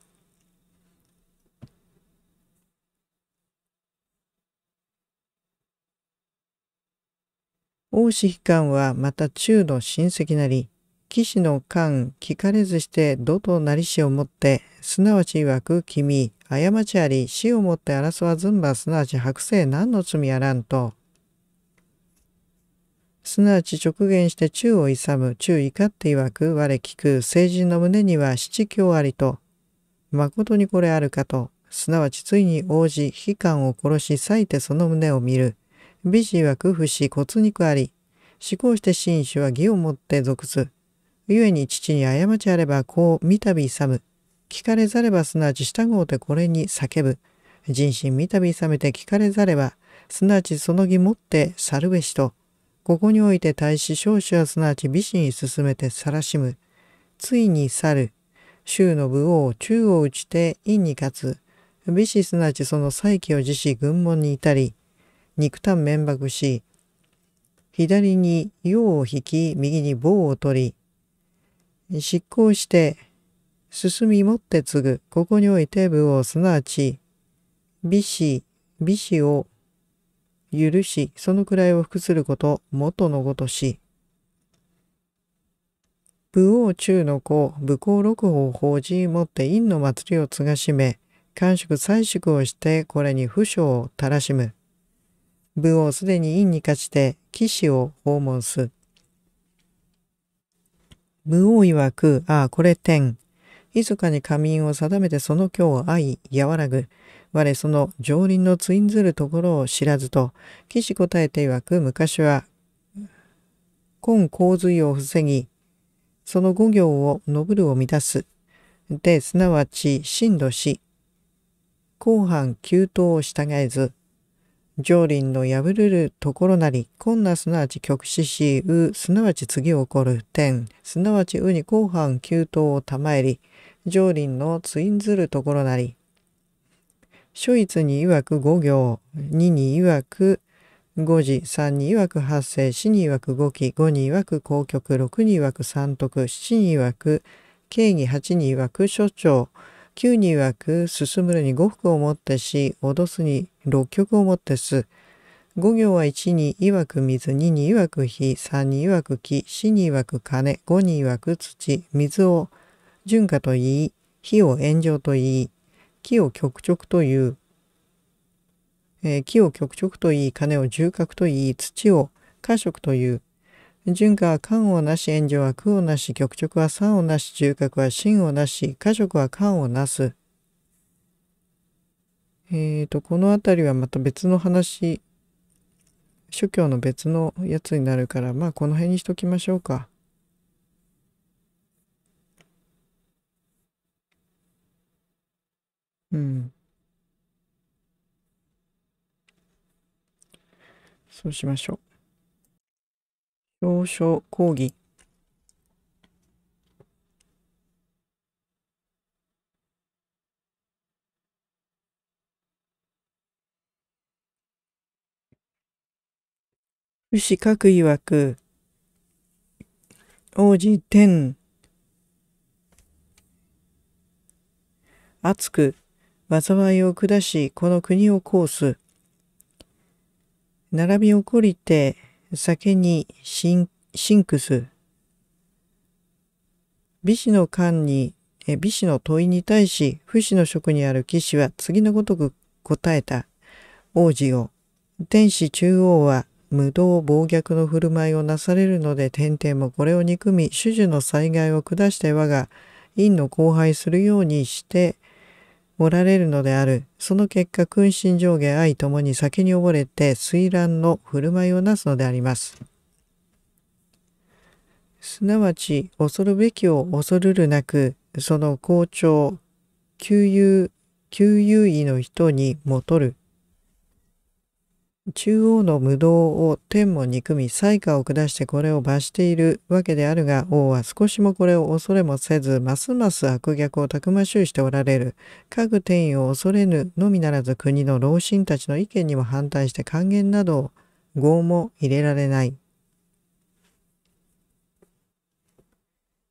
大志悲観はまた中の親戚なり、騎士の官聞かれずして土となりしをもって、すなわち曰く君、過ちあり死をもって争わずんばすなわち白生何の罪あらんと。すなわち直言して中を勇む、中怒って曰く我聞く、成人の胸には七教ありと。まことにこれあるかと。すなわちついに応じ、悲観を殺し裂いてその胸を見る。美子は工夫し骨肉あり、思考して紳士は義をもって属す。故に父に過ちあればこう三度勇む。聞かれざればすなわち従うてこれに叫ぶ。人心三度勇めて聞かれざれば、すなわちその義もって去るべしと。ここにおいて大使少子はすなわち美子に進めて晒しむ。ついに去る。州の武王、中を打ちて陰に勝つ。美子すなわちその再起を辞し軍門に至り、肉弾面爆し、左に用を引き、右に棒を取り、執行して、進み持って継ぐ、ここにおいて武をすなわち、美子、美子を許し、そのくらいを服すること、元のごとし。武王中の子、武功六法を報持って陰の祭りを継がしめ、官職祭祝をして、これに不祥をたらしむ。武をすでに院に勝ちて騎士を訪問す。武王曰く、ああ、これ天。密かに仮眠を定めてその今日愛、和らぐ。我その上林のツインズるところを知らずと、騎士答えて曰く、昔は、今洪水を防ぎ、その五行を登るを満たす。で、すなわち、進度し、後半急騰を従えず、上林の破るるところなり、んなすなわち極死し、う、すなわち次起こる、天、すなわちうに後半急頭を賜り、上林のツインずるところなり。初一に曰く五行、二に曰く五時、三に曰く発生、四に曰く五期、五に曰く公局、六に曰く三徳、七に曰く敬義、八に曰く所長、九に曰く進むるに五福をもってし、脅すに六曲をもってす。五行は一にいわく水、二にいわく火、三にいわく木、四にいわく金、五にいわく土、水を純化と言い、火を炎上と言い、木を極直という、えー、木を極直と言い、金を重角と言い、土を過食という、順化は漢をなし、炎上は空をなし、極直は酸をなし、中核は真をなし、過食は漢をなす。えー、と、この辺りはまた別の話、宗教の別のやつになるから、まあこの辺にしときましょうか。うん。そうしましょう。表彰講義。不死各曰く、王子天、熱く災いを下し、この国をこす。並び起こりて、酒にシンシンクス。美子の官に、美子の問いに対し、不死の職にある騎士は次のごとく答えた。王子を。天使中央は無道暴虐の振る舞いをなされるので天帝もこれを憎み主樹の災害を下して我が院の荒廃するようにしておられるのであるその結果君臣上下愛ともに先に溺れて水乱の振る舞いをなすのであります。すなわち恐るべきを恐るるなくその校長旧友旧友医の人にもとる中央の無道を天も憎み、災下を下してこれを罰しているわけであるが、王は少しもこれを恐れもせず、ますます悪逆をたくましゅうしておられる。各天移を恐れぬのみならず国の老臣たちの意見にも反対して還元などを業も入れられない。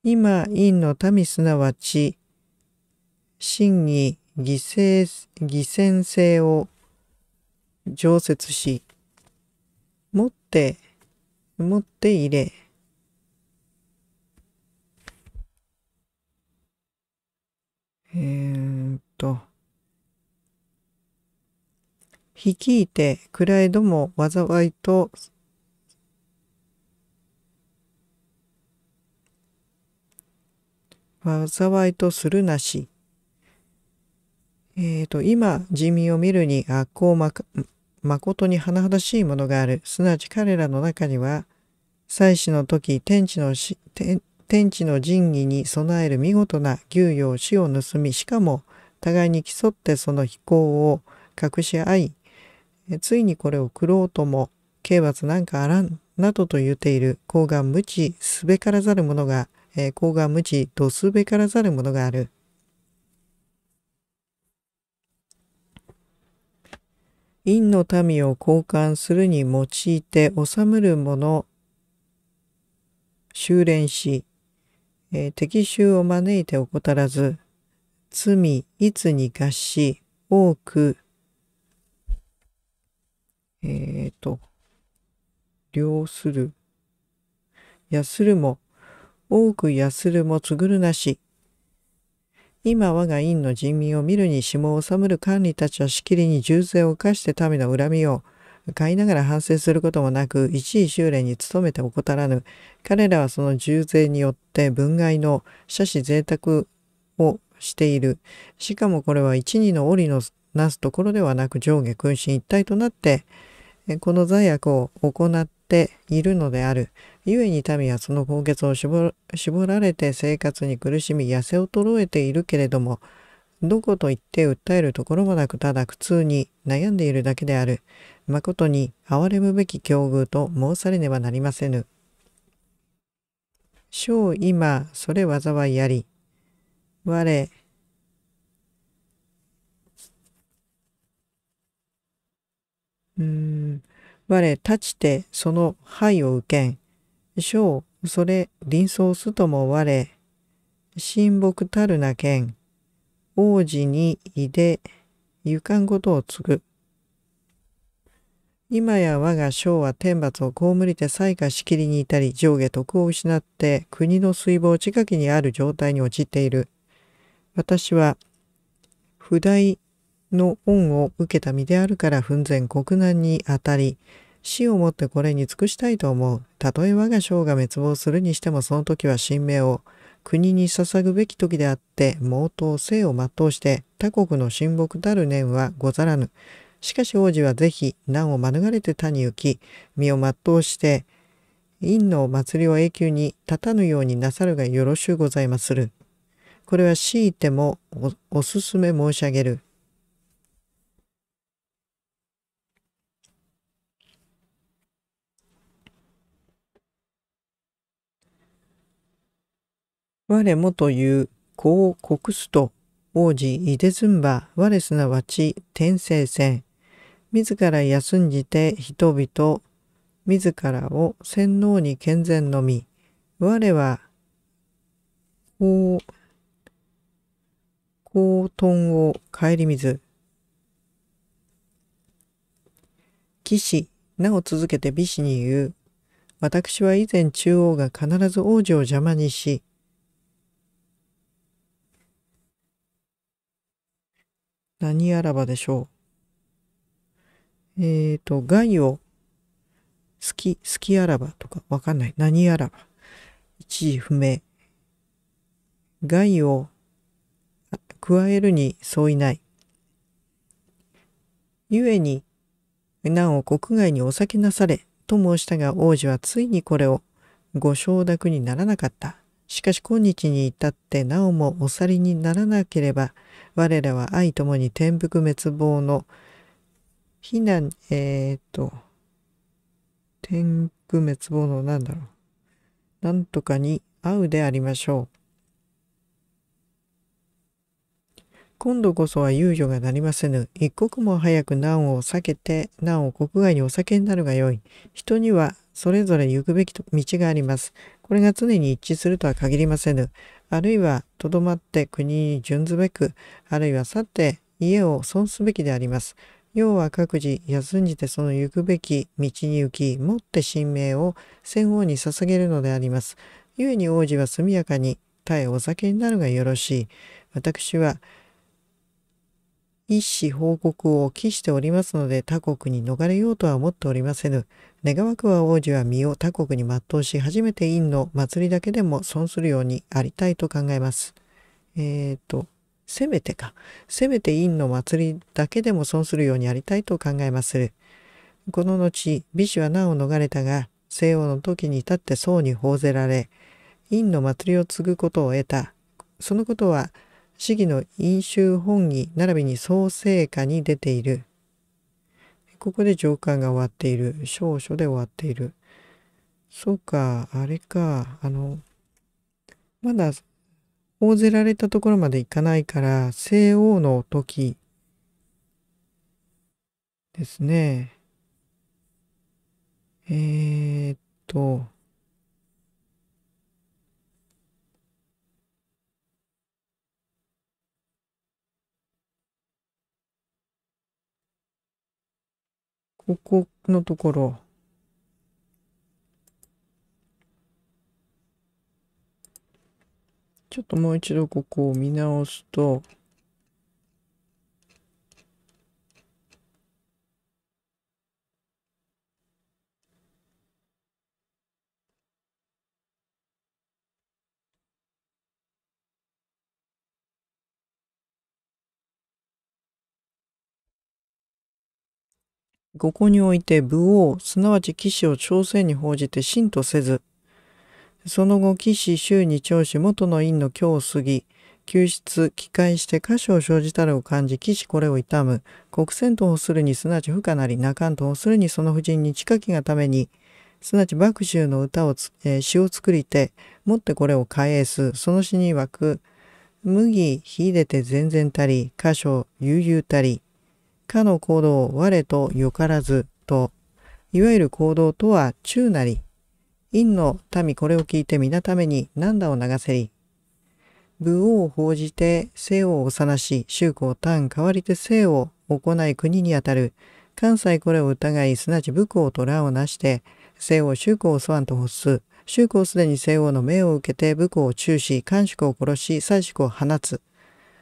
今、院の民すなわち、真偽、犠牲、犠牲性を常設し、持って、持って入れ、えー、っと、率いて、いども災いと、災いとするなし。えっ、ー、と、今、地味を見るに悪行まか、誠に甚だしいものがある。すなわち彼らの中には、祭祀の時、天地のし天天地の神義に備える見事な牛用死を盗み、しかも互いに競ってその飛行を隠し合い、ついにこれを食ろうとも、刑罰なんかあらん、などと言っている、高顔無知、すべからざる者が、えー、無知とすべからざる者がある。陰の民を交換するに用いて治むる者修練し、えー、敵衆を招いて怠らず罪いつに合し多くえっ、ー、と量するやするも多くやするもつぐるなし今我が院の人民を見るに下を治むる管理たちはしきりに重税を犯して民の恨みを買いながら反省することもなく一位修練に努めて怠らぬ彼らはその重税によって分外の奢侈贅沢をしているしかもこれは一二の折のなすところではなく上下君臣一体となってこの罪悪を行っているのである。故に民はその高月を絞られて生活に苦しみ痩せ衰えているけれども、どこと言って訴えるところもなくただ苦痛に悩んでいるだけである。誠に憐れむべき境遇と申されねばなりませぬ。生今それ災いあり。我うん我立ちてその灰を受けん。小それ臨相すとも我。親睦たるな剣。王子にいで、ゆかんことを継ぐ。今や我が将は天罰を被りて才下しきりに至り上下徳を失って国の水防近きにある状態に陥っている。私は不代の恩を受けた身であるから奮然国難にあたり、死をもってこれに尽くしたいと思う。たとえ我が将が滅亡するにしてもその時は神明を国に捧ぐべき時であって、毛頭生を全うして他国の親睦たる念はござらぬ。しかし王子は是非難を免れて他に行き、身を全うして、陰の祭りを永久に立たぬようになさるがよろしゅうございまする。これは強いてもおおすすめ申し上げる。我もという子国すと王子いでずんば我すなわち天聖戦自ら休んじて人々自らを洗脳に健全のみ我は高高頓を顧みず騎士なお続けて美士に言う私は以前中央が必ず王子を邪魔にし何あらばでしょう。えっ、ー、と、害を、好き、好きあらばとか、わかんない。何あらば。一時不明。害を加えるに相違ない。故に、なお国外にお酒なされ、と申したが王子はついにこれをご承諾にならなかった。しかし今日に至ってなおもお去りにならなければ我らは愛ともに転覆滅亡の非難、えー、っと、転覆滅亡のなんだろう。なんとかに会うでありましょう。今度こそは猶予がなりませぬ。一刻も早く難を避けて、難を国外にお酒になるがよい。人にはそれぞれ行くべき道があります。これが常に一致するとは限りませぬ。あるいはとどまって国に準ずべく、あるいは去って家を損すべきであります。要は各自休んじてその行くべき道に行き、持って神明を先王に捧げるのであります。故に王子は速やかに、絶えお酒になるがよろしい。私は一子報告を期しておりますので他国に逃れようとは思っておりませぬ。願わくは王子は身を他国に全うし初めて院の祭りだけでも損するようにありたいと考えます。えっ、ー、と、せめてか。せめて院の祭りだけでも損するようにありたいと考えまする。この後、美子は難を逃れたが、西欧の時に至って宋に奉ぜられ、院の祭りを継ぐことを得た。そのことは、市議の飲酒本議並びに創成下に出ている。ここで上官が終わっている。少書で終わっている。そうか、あれか、あの、まだ大ぜられたところまで行かないから、西欧の時ですね。えー、っと、ここのところ。ちょっともう一度ここを見直すと、ここにおいて武王、すなわち騎士を朝鮮に報じて信とせず、その後、騎士、周に長子、元の院の京を過ぎ、救出、帰還して歌手を生じたるを感じ、騎士これを悼む。国戦とをするに、すなわち不可なり、中んとをするに、その夫人に近きがために、すなわち幕州の歌をえー、詩を作りて、もってこれを返す。その詩に曰く、麦、秀でて全然たり、歌所悠々たり、かの行動を我とよからずと、いわゆる行動とは中なり、陰の民これを聞いて皆ために打を流せり、武王を報じて西王をさなし、宗公丹代わりて西を行い国にあたる、関西これを疑い、すなわち武公と乱をなして、西王宗公を素案と発す、宗公すでに西王の命を受けて武公を中止、官宿を殺し、祭祝を放つ。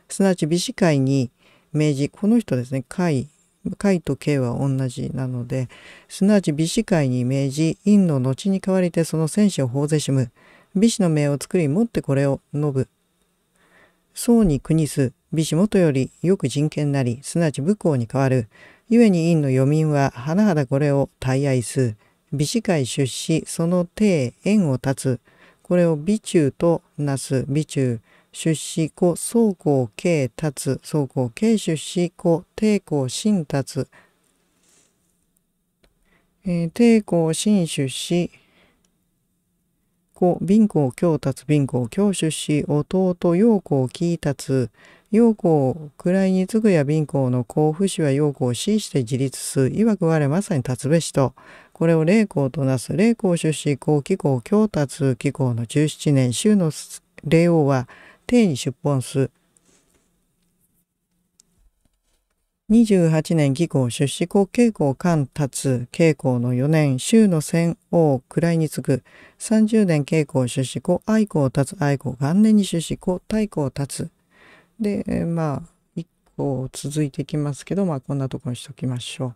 すなわち美子会に明治この人ですね海海と慶は同じなのですなわち美子会に命じ陰の後に代わりてその戦士を法ぜしむ美子の名を作り持ってこれを述ぶ宋に国す美子元よりよく人権なりすなわち武功に代わる故に陰の余民は甚だこれを大愛す美子会出資その帝縁を立つこれを美中となす美中出資後、総合慶立つ、総合慶出資後、抵抗新立つ、え抵抗新出資後、貧困強立つ、貧困強出資、弟陽光喜立つ、陽光位に次ぐや貧困の甲府市は陽光を死して自立す、いわく我まさに立つべしと、これを霊光となす、霊光出資後、気候強立つ、気候の17年、州の霊王は、定に出奔す。28年義校出資校慶校官達慶校の4年州の仙王位に次ぐ30年慶校出資校愛校達愛校元年に出資校大校達でまあ一校続いていきますけどまあこんなとこにしときましょう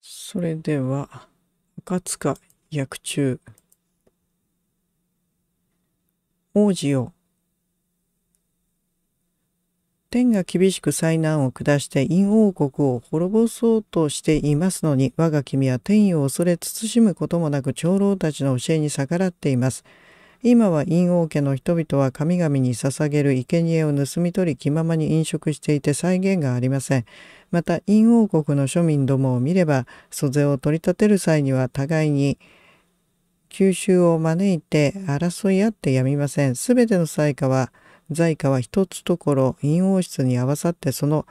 それでは赤塚役中王子よ。天が厳しく災難を下して陰王国を滅ぼそうとしていますのに、我が君は天意を恐れ慎むこともなく長老たちの教えに逆らっています。今は陰王家の人々は神々に捧げる生贄を盗み取り気ままに飲食していて再現がありません。また陰王国の庶民どもを見れば、租税を取り立てる際には互いに、吸収を招いて争い合ってやみません。すべての災禍は、在禍は一つところ、陰王室に合わさってその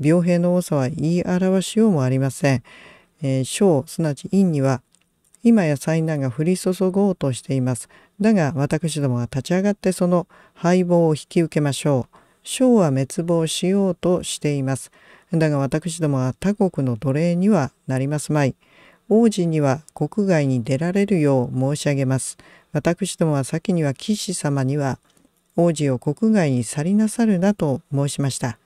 病兵の多さは言い表しようもありません。えー、小、すなわち陰には、今や災難が降り注ごうとしています。だが私どもは立ち上がってその敗亡を引き受けましょう。小は滅亡しようとしています。だが私どもは他国の奴隷にはなりますまい。王子には国外に出られるよう申し上げます。私どもは先には騎士様には、王子を国外に去りなさるなと申しました。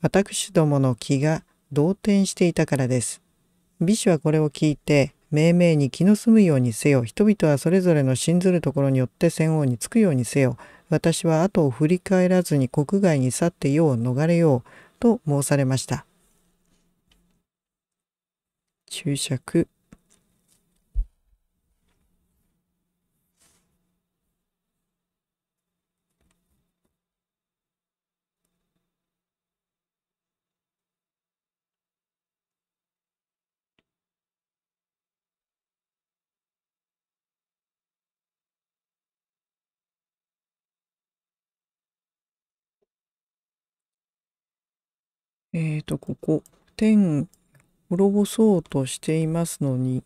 私どもの気が動転していたからです。美子はこれを聞いて、命名に気の済むようにせよ。人々はそれぞれの信ずるところによって戦王につくようにせよ。私は後を振り返らずに国外に去って世を逃れよう。と申されました。注釈えっ、ー、と、ここ、天滅ぼそうとしていますのに、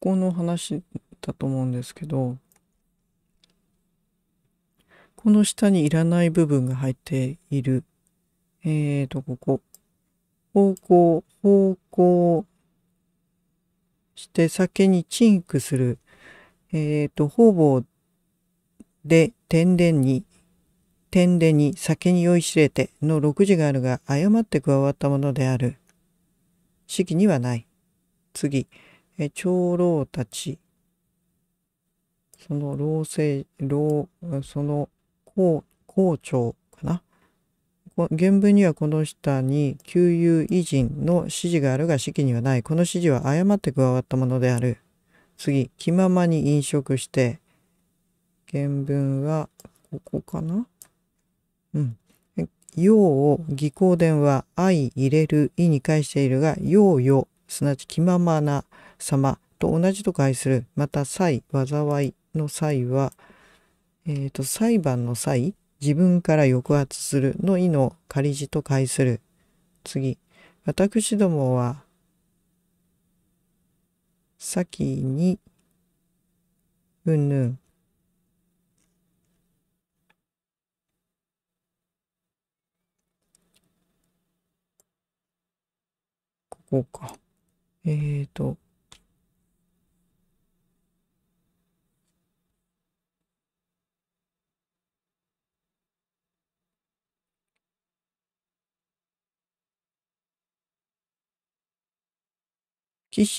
ここの話だと思うんですけど、この下にいらない部分が入っている。えーと、ここ。方向、方向して先にチンクする。えーと、方々で天然に天でに酒に酔いしれての6時があるが誤って加わったものである。式にはない。次、え長老たち。その老生、老、その公校長かな。原文にはこの下に、旧友偉人の指示があるが式にはない。この指示は誤って加わったものである。次、気ままに飲食して、原文はここかなうん。を義行伝は愛入れる意に返しているが、用よ、すなわち気ままな様と同じと解する。また、際、災いの際は、えっ、ー、と、裁判の際、自分から抑圧するの意の仮字と解する。次、私どもは、先に、うんぬん、こうか。えっ、ー、と、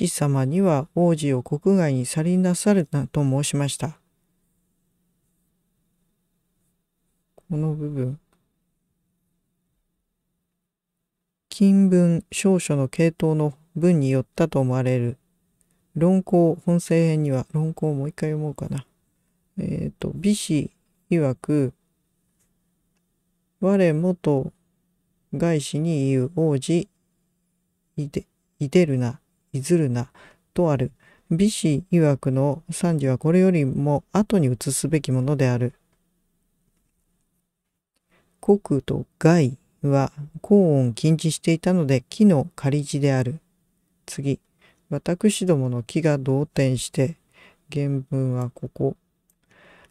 様には王子を国外に去りなされたと申しました。この部分。金文証書の系統の文によったと思われる論考本性編には論考をもう一回読もうかな。えっ、ー、と、美史曰く我元外史に言う王子いでいでるな、いずるな、とある。美史曰くの賛辞はこれよりも後に移すべきものである。国と外は高音禁止していたので木の仮字である。次、私どもの木が動転して、原文はここ。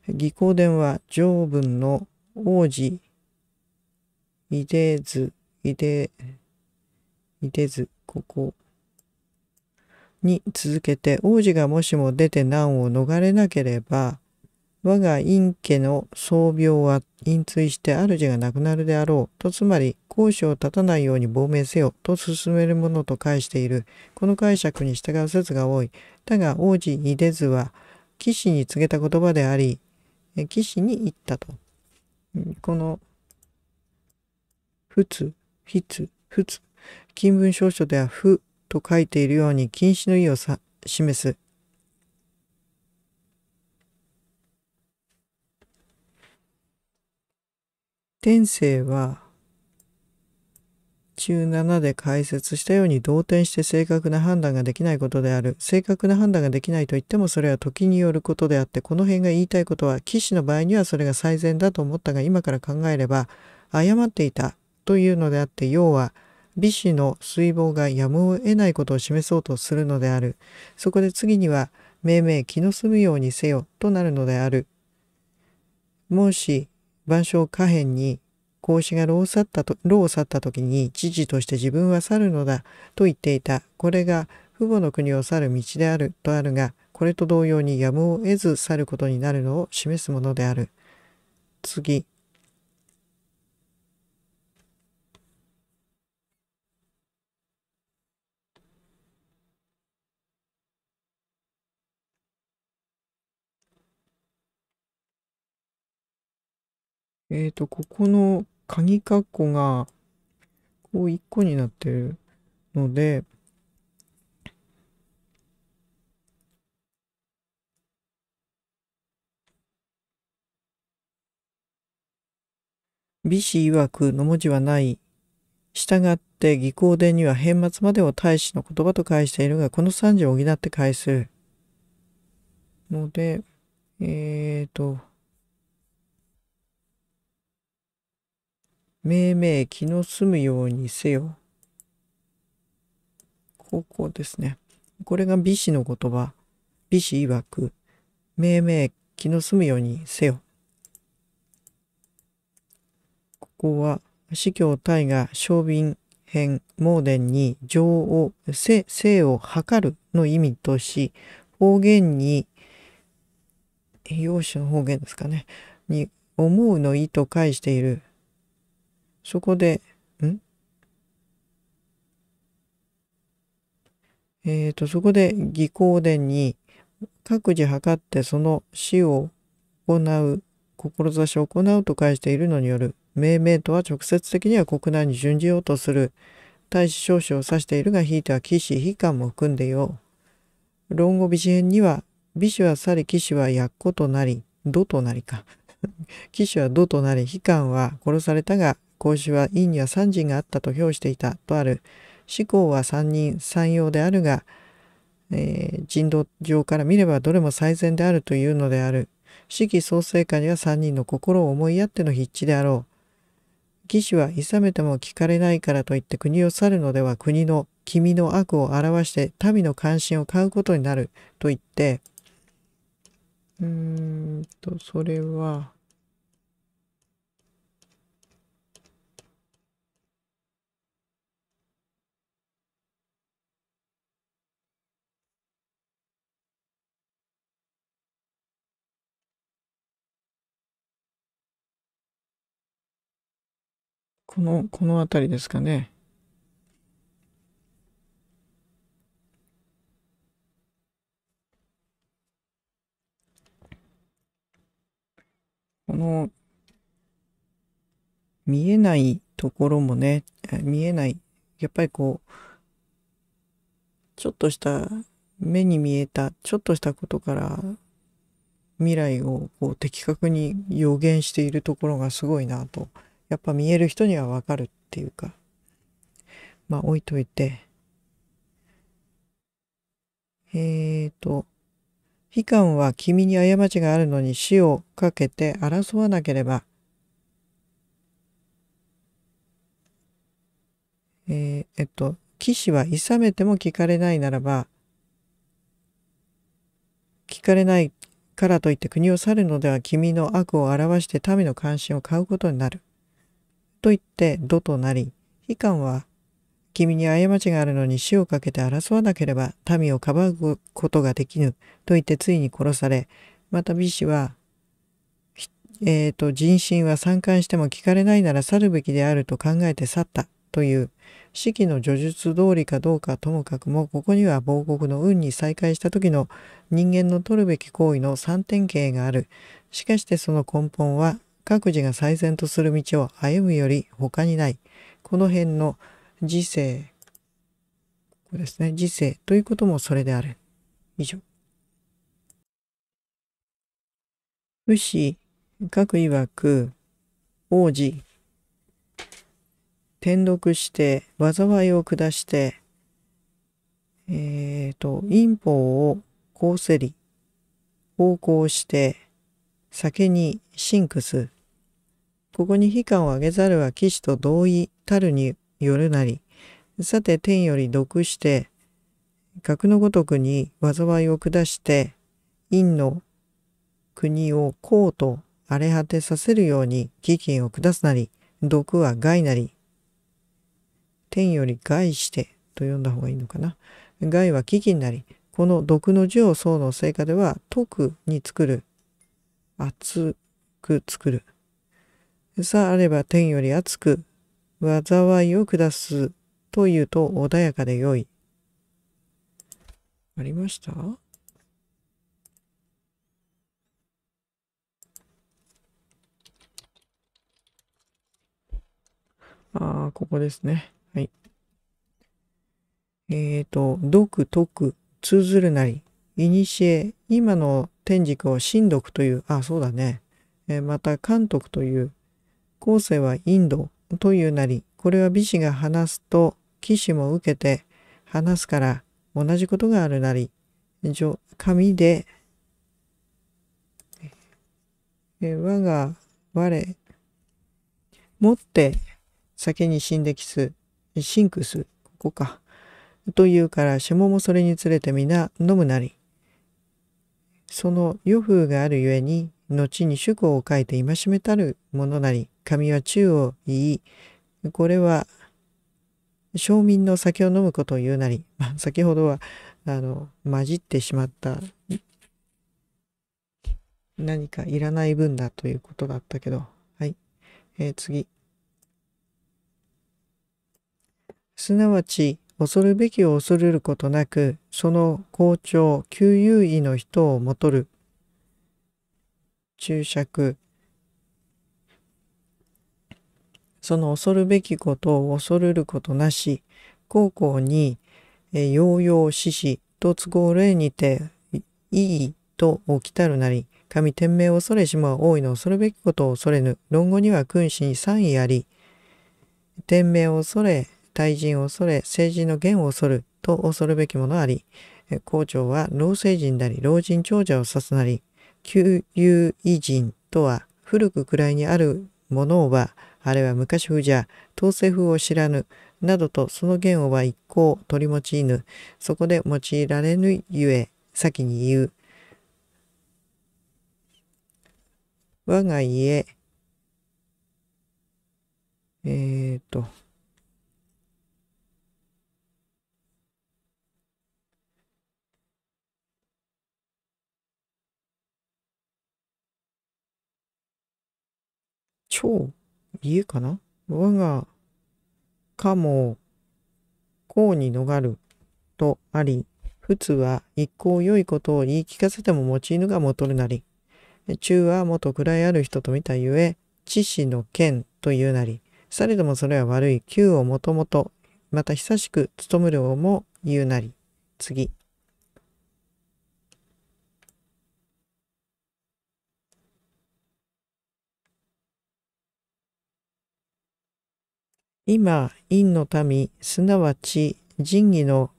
技行伝は条文の王子、いでず、いで、いでず、ここ。に続けて王子がもしも出て難を逃れなければ我が陰家の僧病は陰追して主が亡くなるであろうとつまり講師を立たないように亡命せよと進めるものと解しているこの解釈に従う説が多いだが王子イデズは騎士に告げた言葉であり騎士に言ったとこのふつ、ひつ、ふつ。金文少書では「ふと書いているように禁止の意を示す天性は中7で解説したように動転して正確な判断ができないことである正確な判断ができないといってもそれは時によることであってこの辺が言いたいことは騎士の場合にはそれが最善だと思ったが今から考えれば誤っていたというのであって要は美子の水防がやむを得ないことを示そうとするのであるそこで次には命名気の済むようにせよとなるのであるもし晩鐘下辺に孔子が牢を去ったと牢を去った時に知事として自分は去るのだと言っていたこれが父母の国を去る道であるとあるがこれと同様にやむを得ず去ることになるのを示すものである次えっ、ー、と、ここの鍵括弧が、こう1個になってるので、美子曰くの文字はない。従って義巧伝には変末までを大使の言葉と返しているが、この三字を補って返す。ので、えっ、ー、と、命名気の済むようにせよ。ここですね。これが美子の言葉。美子曰く、命名気の済むようにせよ。ここは、司教大河、小便編盲伝に情を、性を測るの意味とし、方言に、容姿の方言ですかね、に思うの意と返しているそこで、んえっ、ー、と、そこで技巧でに、各自測ってその死を行う、志を行うと返しているのによる、命名とは直接的には国内に準じようとする、大使少子を指しているが、ひいては騎士、悲観も含んでよう。論語美子編には、美子は去り、騎士はっ子となり、土となりか。騎士は土となり、悲観は殺されたが、孔子は陰には三人があったと評していたとある思考は三人三様であるが、えー、人道上から見ればどれも最善であるというのである四季創生下には三人の心を思いやっての筆致であろう義士はいさめても聞かれないからといって国を去るのでは国の君の悪を表して民の関心を買うことになると言ってうーんとそれはこの、この辺りですかね。この、見えないところもね、見えない、やっぱりこう、ちょっとした目に見えたちょっとしたことから未来をこう的確に予言しているところがすごいなとやっぱ見える人にはわかるっていうか、まあ置いといて、えーと、悲観は君に過ちがあるのに死をかけて争わなければ、えー、えっと、騎士はいさめても聞かれないならば、聞かれないからといって国を去るのでは君の悪を表して民の関心を買うことになる。と言って土となり、悲観は、君に過ちがあるのに死をかけて争わなければ民をかばうことができぬと言ってついに殺され、また美氏は、えーと、と人心は参観しても聞かれないなら去るべきであると考えて去ったという四季の叙述通りかどうかともかくもここには亡国の運に再会した時の人間の取るべき行為の三点形があるしかしてその根本は各自が最善とする道を歩むより他にない。この辺の時世、ここですね、時世ということもそれである。以上。武士、各曰く、王子、転読して災いを下してえっ、ー、と陰謀をこうせり方向して酒にシンクス。ここに悲観をあげざるは騎士と同意たるによるなり。さて天より毒して、格のごとくに災いを下して、陰の国をこうと荒れ果てさせるように飢金を下すなり、毒は害なり。天より害してと呼んだ方がいいのかな。害は機になり。この毒の字を層の成果では、徳に作る厚く作る。さああれば天より厚く、災いを下すというと穏やかでよい。ありましたああ、ここですね。はい。えっ、ー、と、毒、徳、通ずるなり、いにしえ、今の天竺を神徳という、あ、そうだね。えまた、監督という、後世はインドというなり、これは美子が話すと、騎士も受けて話すから、同じことがあるなり、紙で、え我が我、持って、酒に死んできす、シンクス、ここか。というから、下もそれにつれて皆飲むなり。その余風があるゆえに、後に主語を書いて戒めたるものなり、神は宙を言い、これは、庶民の酒を飲むことを言うなり、まあ、先ほどは、あの、混じってしまった、何かいらない分だということだったけど、はい。えー、次。すなわち、恐るべきを恐れることなく、その校長旧優位の人をもとる。注釈。その恐るべきことを恐れることなし、高校に、えー、ようと都合例にて、いいと起きたるなり、神天命を恐れしも大いの恐るべきことを恐れぬ、論語には君子に三位あり、天命を恐れ、対人を恐れ、政治の言を恐ると恐るべきものあり、校長は老成人なり老人長者を指すなり、旧友偉人とは古く位にあるものは、あれは昔風じゃ、統制風を知らぬ、などとその言をは一向取り用いぬ、そこで用いられぬゆえ、先に言う。我が家、えっ、と、超家かな我がかもこうに逃るとあり、普通は一向良いことを言い聞かせても用いぬが戻るなり、中は元位ある人と見たゆえ、知死の剣というなり、されどもそれは悪い、旧をもともと、また久しく務むるをも言うなり。次。今、陰の民、すなわち仁義の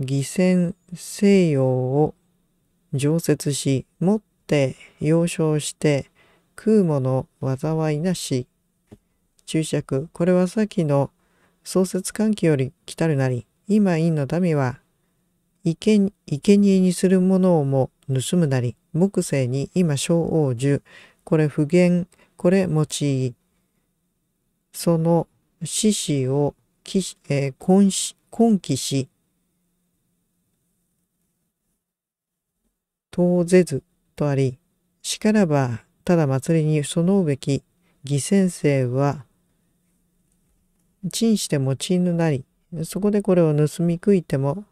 偽善西洋を常設し、持って要少して、空母の災いなし。注釈、これは先の創設関係より来たるなり、今陰の民は、生贄にするものをも盗むなり、木星に今小王樹、これ不言、これ用い、その獅子を、えー、根根気し、当ぜずとあり、しからば、ただ祭りに備うべき、義先生は、陳して持ちぬなり、そこでこれを盗み食いても、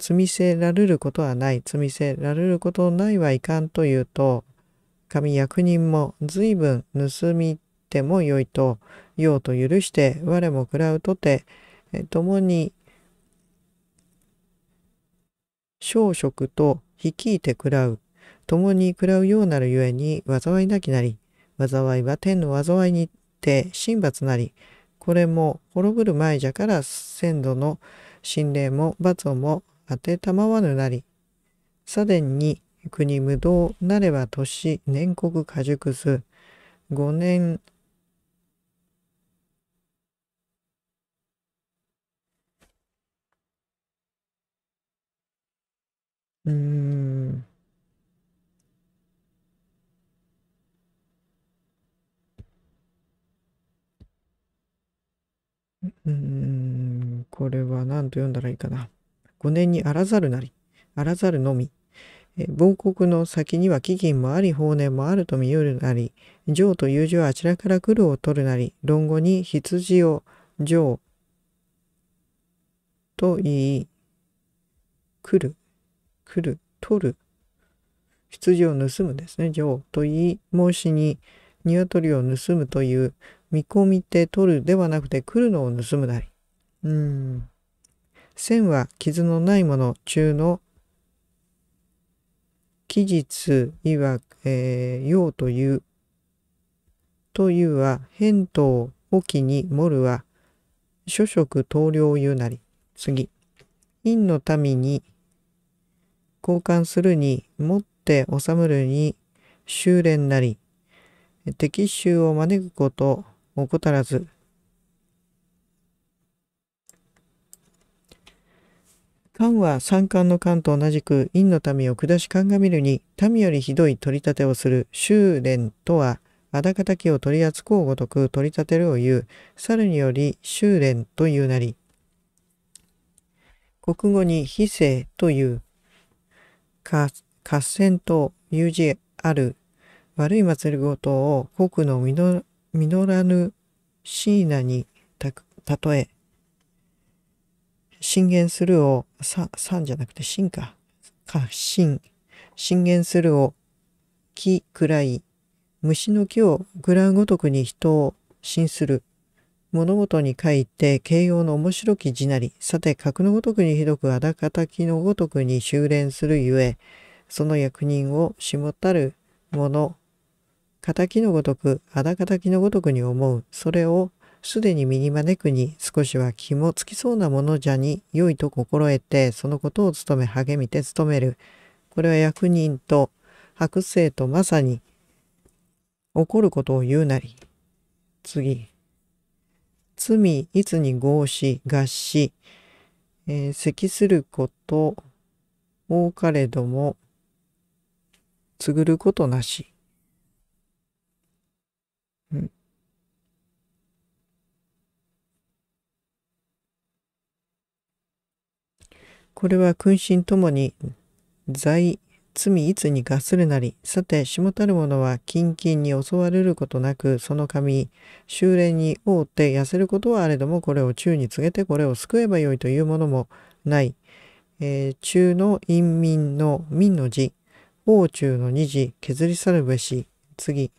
積みせられることはない、積みせられることないはいかんというと、神役人も随分盗みってもよいと、用と許して、我も食らうとて、共に小食と率いて食らう。共に食らうようなるゆえに災いなきなり。災いは天の災いにて神罰なり。これも滅ぶる前じゃから先祖の神霊も罰をも当てたまわぬなり。さでに国無道なれば年年国果熟す。5年うん。ーん、これは何と読んだらいいかな。5年にあらざるなり、あらざるのみ。亡国の先には飢饉もあり、法年もあると見うるなり、情と友情はあちらから来るを取るなり、論語に羊を情と言い、来る来る、取る、羊を盗むですね、女王と言い、申しに、鶏を盗むという、見込みて取るではなくて来るのを盗むなり。うん。線は傷のないもの中の期日いわ、えー、用という、というは、返答を機に、モルは、諸食棟梁を言うなり。次。陰の民に交換するに持って治むるに修練なり敵衆を招くこと怠らず漢は三冠の漢と同じく陰の民を下し鑑みるに民よりひどい取り立てをする修練とはあだかたきを取り扱うごとく取り立てるを言う猿により修練というなり国語に非正という合戦と有事ある悪い祭りごとを国の実らぬ椎名にた例え、進言するを、三じゃなくて進か。か、進。進言するを、木くらい。虫の木をぐらうごとくに人を信する。物事に書いて形容の面白き字なり、さて格のごとくにひどくあだかたきのごとくに修練するゆえ、その役人を下たる者、敵のごとく、あだ敵のごとくに思う、それをすでに身に招くに少しは気もつきそうなものじゃに良いと心得て、そのことを努め励みて努める。これは役人と白生とまさに起こることを言うなり。次。罪、いつに合し、合し、えー、咳すること、多かれども、つぐることなし。うん、これは君臣ともに、在罪いつに合するなり、さて、下たる者は近々に襲われることなく、その神、修練に覆って痩せることはあれども、これを宙に告げてこれを救えばよいというものもない。えー、中の陰民の民の字、王中の二字、削り去るべし、次。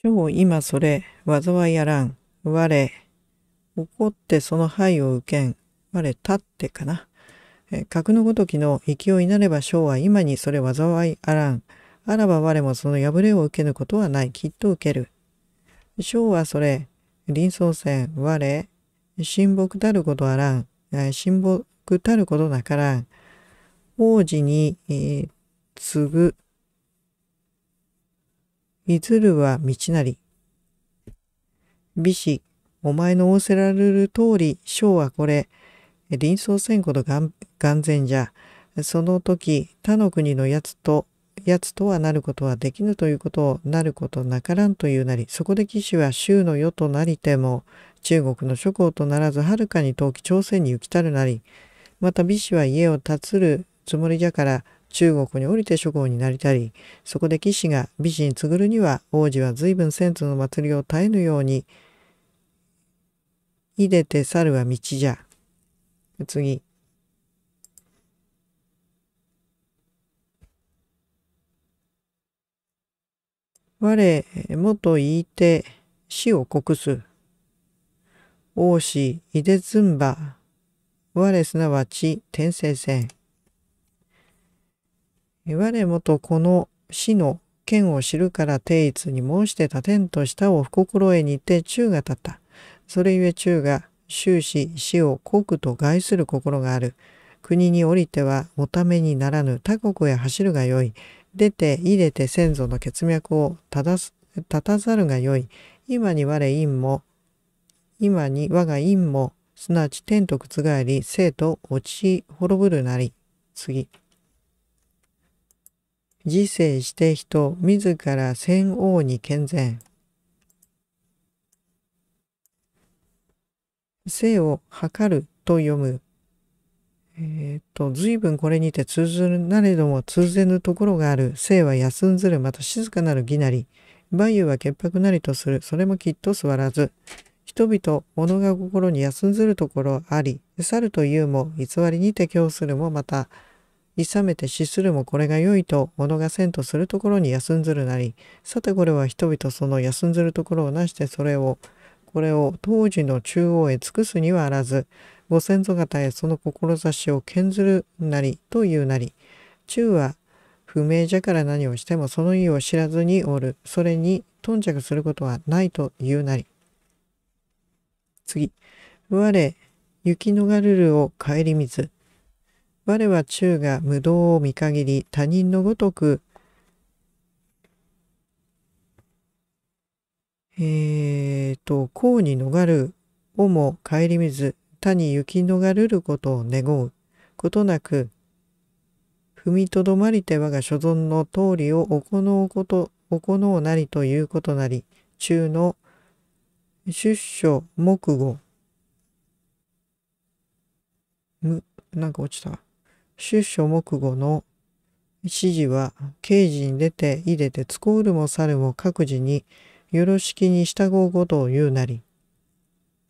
超今それ、災いやらん。我、怒ってその灰を受けん。我、立ってかな。格のごときの勢いなれば章は今にそれ災いあらん。あらば我もその破れを受けぬことはない。きっと受ける。章はそれ、臨相戦、我、親睦たることあらん。親睦たることなからん。王子に、えー、ぐみずるは道なり。美子、お前の仰せられる通り、章はこれ、臨相戦後の眼前じゃ。その時、他の国のやつと、やつとはなることはできぬということをなることなからんというなり、そこで騎士は州の世となりても、中国の諸侯とならずはるかに遠き朝鮮に行きたるなり、また美子は家を建つるつもりじゃから、中国に降りて諸侯になりたり、そこで騎士が美人つぐるには王子は随分先祖の祭りを絶えぬように、いでて去るは道じゃ。次。我、元言いて、死を告す。王子、いでずんば。我すなわち、天聖戦。我もとこの死の剣を知るから定一に申して他天と下を不心得にて中が立った。それゆえ中が終始死を国と害する心がある。国に降りてはおためにならぬ他国へ走るがよい。出て入れて先祖の血脈をす、立たざるがよい。今に我陰も、今に我が院も、すなわち天と覆り、生と落ち滅ぶるなり。次。自生して人自ら先王に健全。生を測ると読む。えっ、ー、と、随分これにて通ずるなれども通ぜぬところがある。生は休んずる、また静かなる義なり。梅雨は潔白なりとする。それもきっと座らず。人々、物が心に休んずるところあり。去るというも、偽りにて供するもまた、いさめて死するもこれが良いと物がせんとするところに休んずるなり、さてこれは人々その休んずるところをなしてそれを、これを当時の中央へ尽くすにはあらず、ご先祖方へその志を剣ずるなりというなり、中は不明じゃから何をしてもその意を知らずにおる、それに頓着することはないというなり。次、我、雪のがるるを顧みず、我は中が無道を見限り他人のごとく、えーと、功に逃るをも顧みず、他に行き逃るることを願うことなく、踏みとどまりて我が所存の通りを行うこと、行うなりということなり、中の出所目後、む、なんか落ちた。出所目後の指示は刑事に出ていでてつこうるもさるも各自によろしきに従うことを言うなり。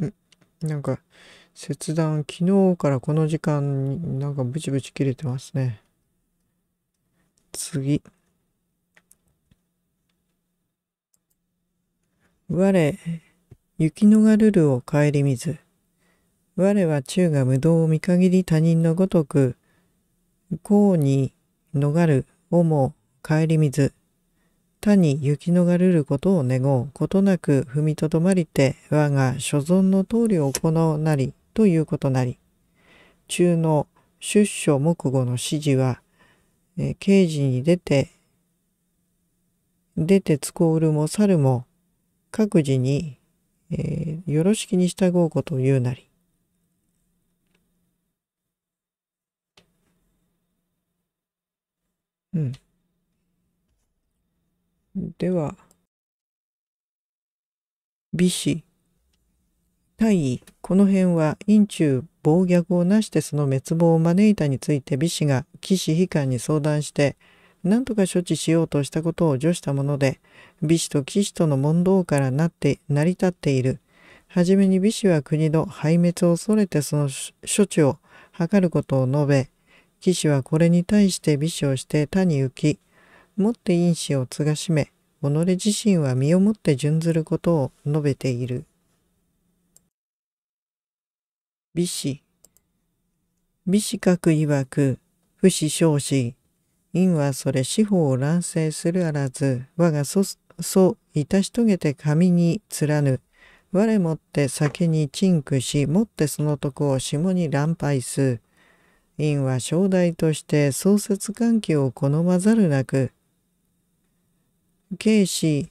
んなんか切断昨日からこの時間になんかブチブチ切れてますね。次。我、雪のがるるを顧みず。我は中が無道を見限り他人のごとく業に逃るをも帰りず、他に行き逃れることを願うことなく踏みとどまりて我が所存の通りを行うなりということなり中の出所目後の指示は、刑事に出て出てつこうるも去るも各自に、えー、よろしきに従うことを言うなりうん。では、美子、大尉、この辺は陰中暴虐をなしてその滅亡を招いたについて美子が騎士悲観に相談して、何とか処置しようとしたことを除したもので、美子と騎士との問答からなって、成り立っている。はじめに美子は国の廃滅を恐れてその処置を図ることを述べ、騎士はこれに対して微笑して他に浮き、もって因子を継がしめ、己自身は身をもって準ずることを述べている。美子美子閣曰く、不死少死。因はそれ司法を乱世するあらず、我が祖祖いたし遂げて神に貫ぬ。我もって酒に鎮苦し、もってその徳を下に乱敗す。院は正代として創設関係を好まざるなく慶氏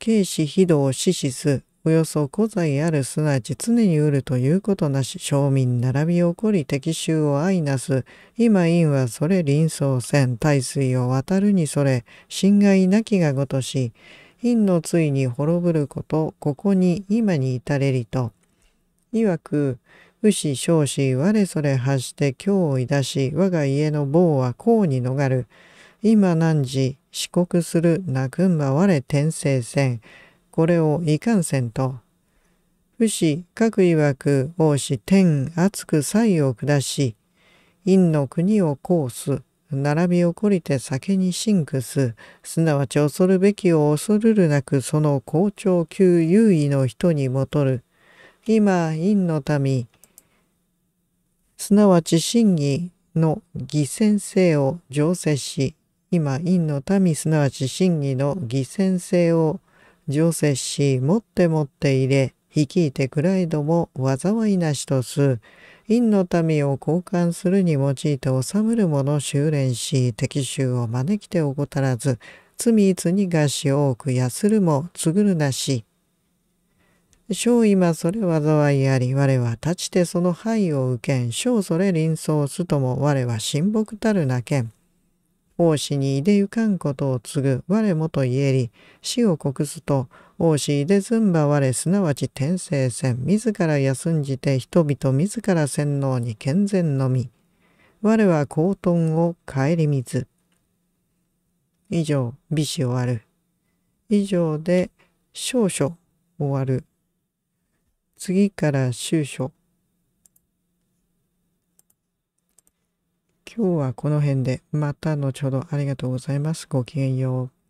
慶氏非道死死すおよそ古材あるすなわち常に売るということなし庶民並び起こり敵衆を相なす今院はそれ臨層線大水を渡るにそれ侵害なきがごとし院のついに滅ぶることここに今に至れりといわく牛少子我それ発して今をいだし我が家の棒はこうに逃る今何時四国する泣くんば我転生戦これをいかんせんと武士各曰く王子天厚く才を下し陰の国をこうす並び起こりて酒にンくすすなわち恐るべきを恐るるなくその校長級優位の人にもとる今陰の民すなわち真偽の偽善性を醸成し、今、陰の民すなわち真偽の偽善性を醸成し、持って持って入れ、率いてくらいども災いなしとす。陰の民を交換するに用いて治むる者修練し、敵衆を招きて怠らず、罪つに死を多く安るもつぐるなし。小今それ災いあり、我は立ちてその灰を受けん、小それ臨相すとも我は親睦たるなけん。王子にいでゆかんことを継ぐ、我もと言えり、死を告すと、王子いでずんば我すなわち天聖戦、自ら休んじて人々自ら洗脳に健全のみ。我は高頓を顧みず。以上、美子終わる。以上で少々終わる。次から収書今日はこの辺でまた後ほどありがとうございますごきげんよう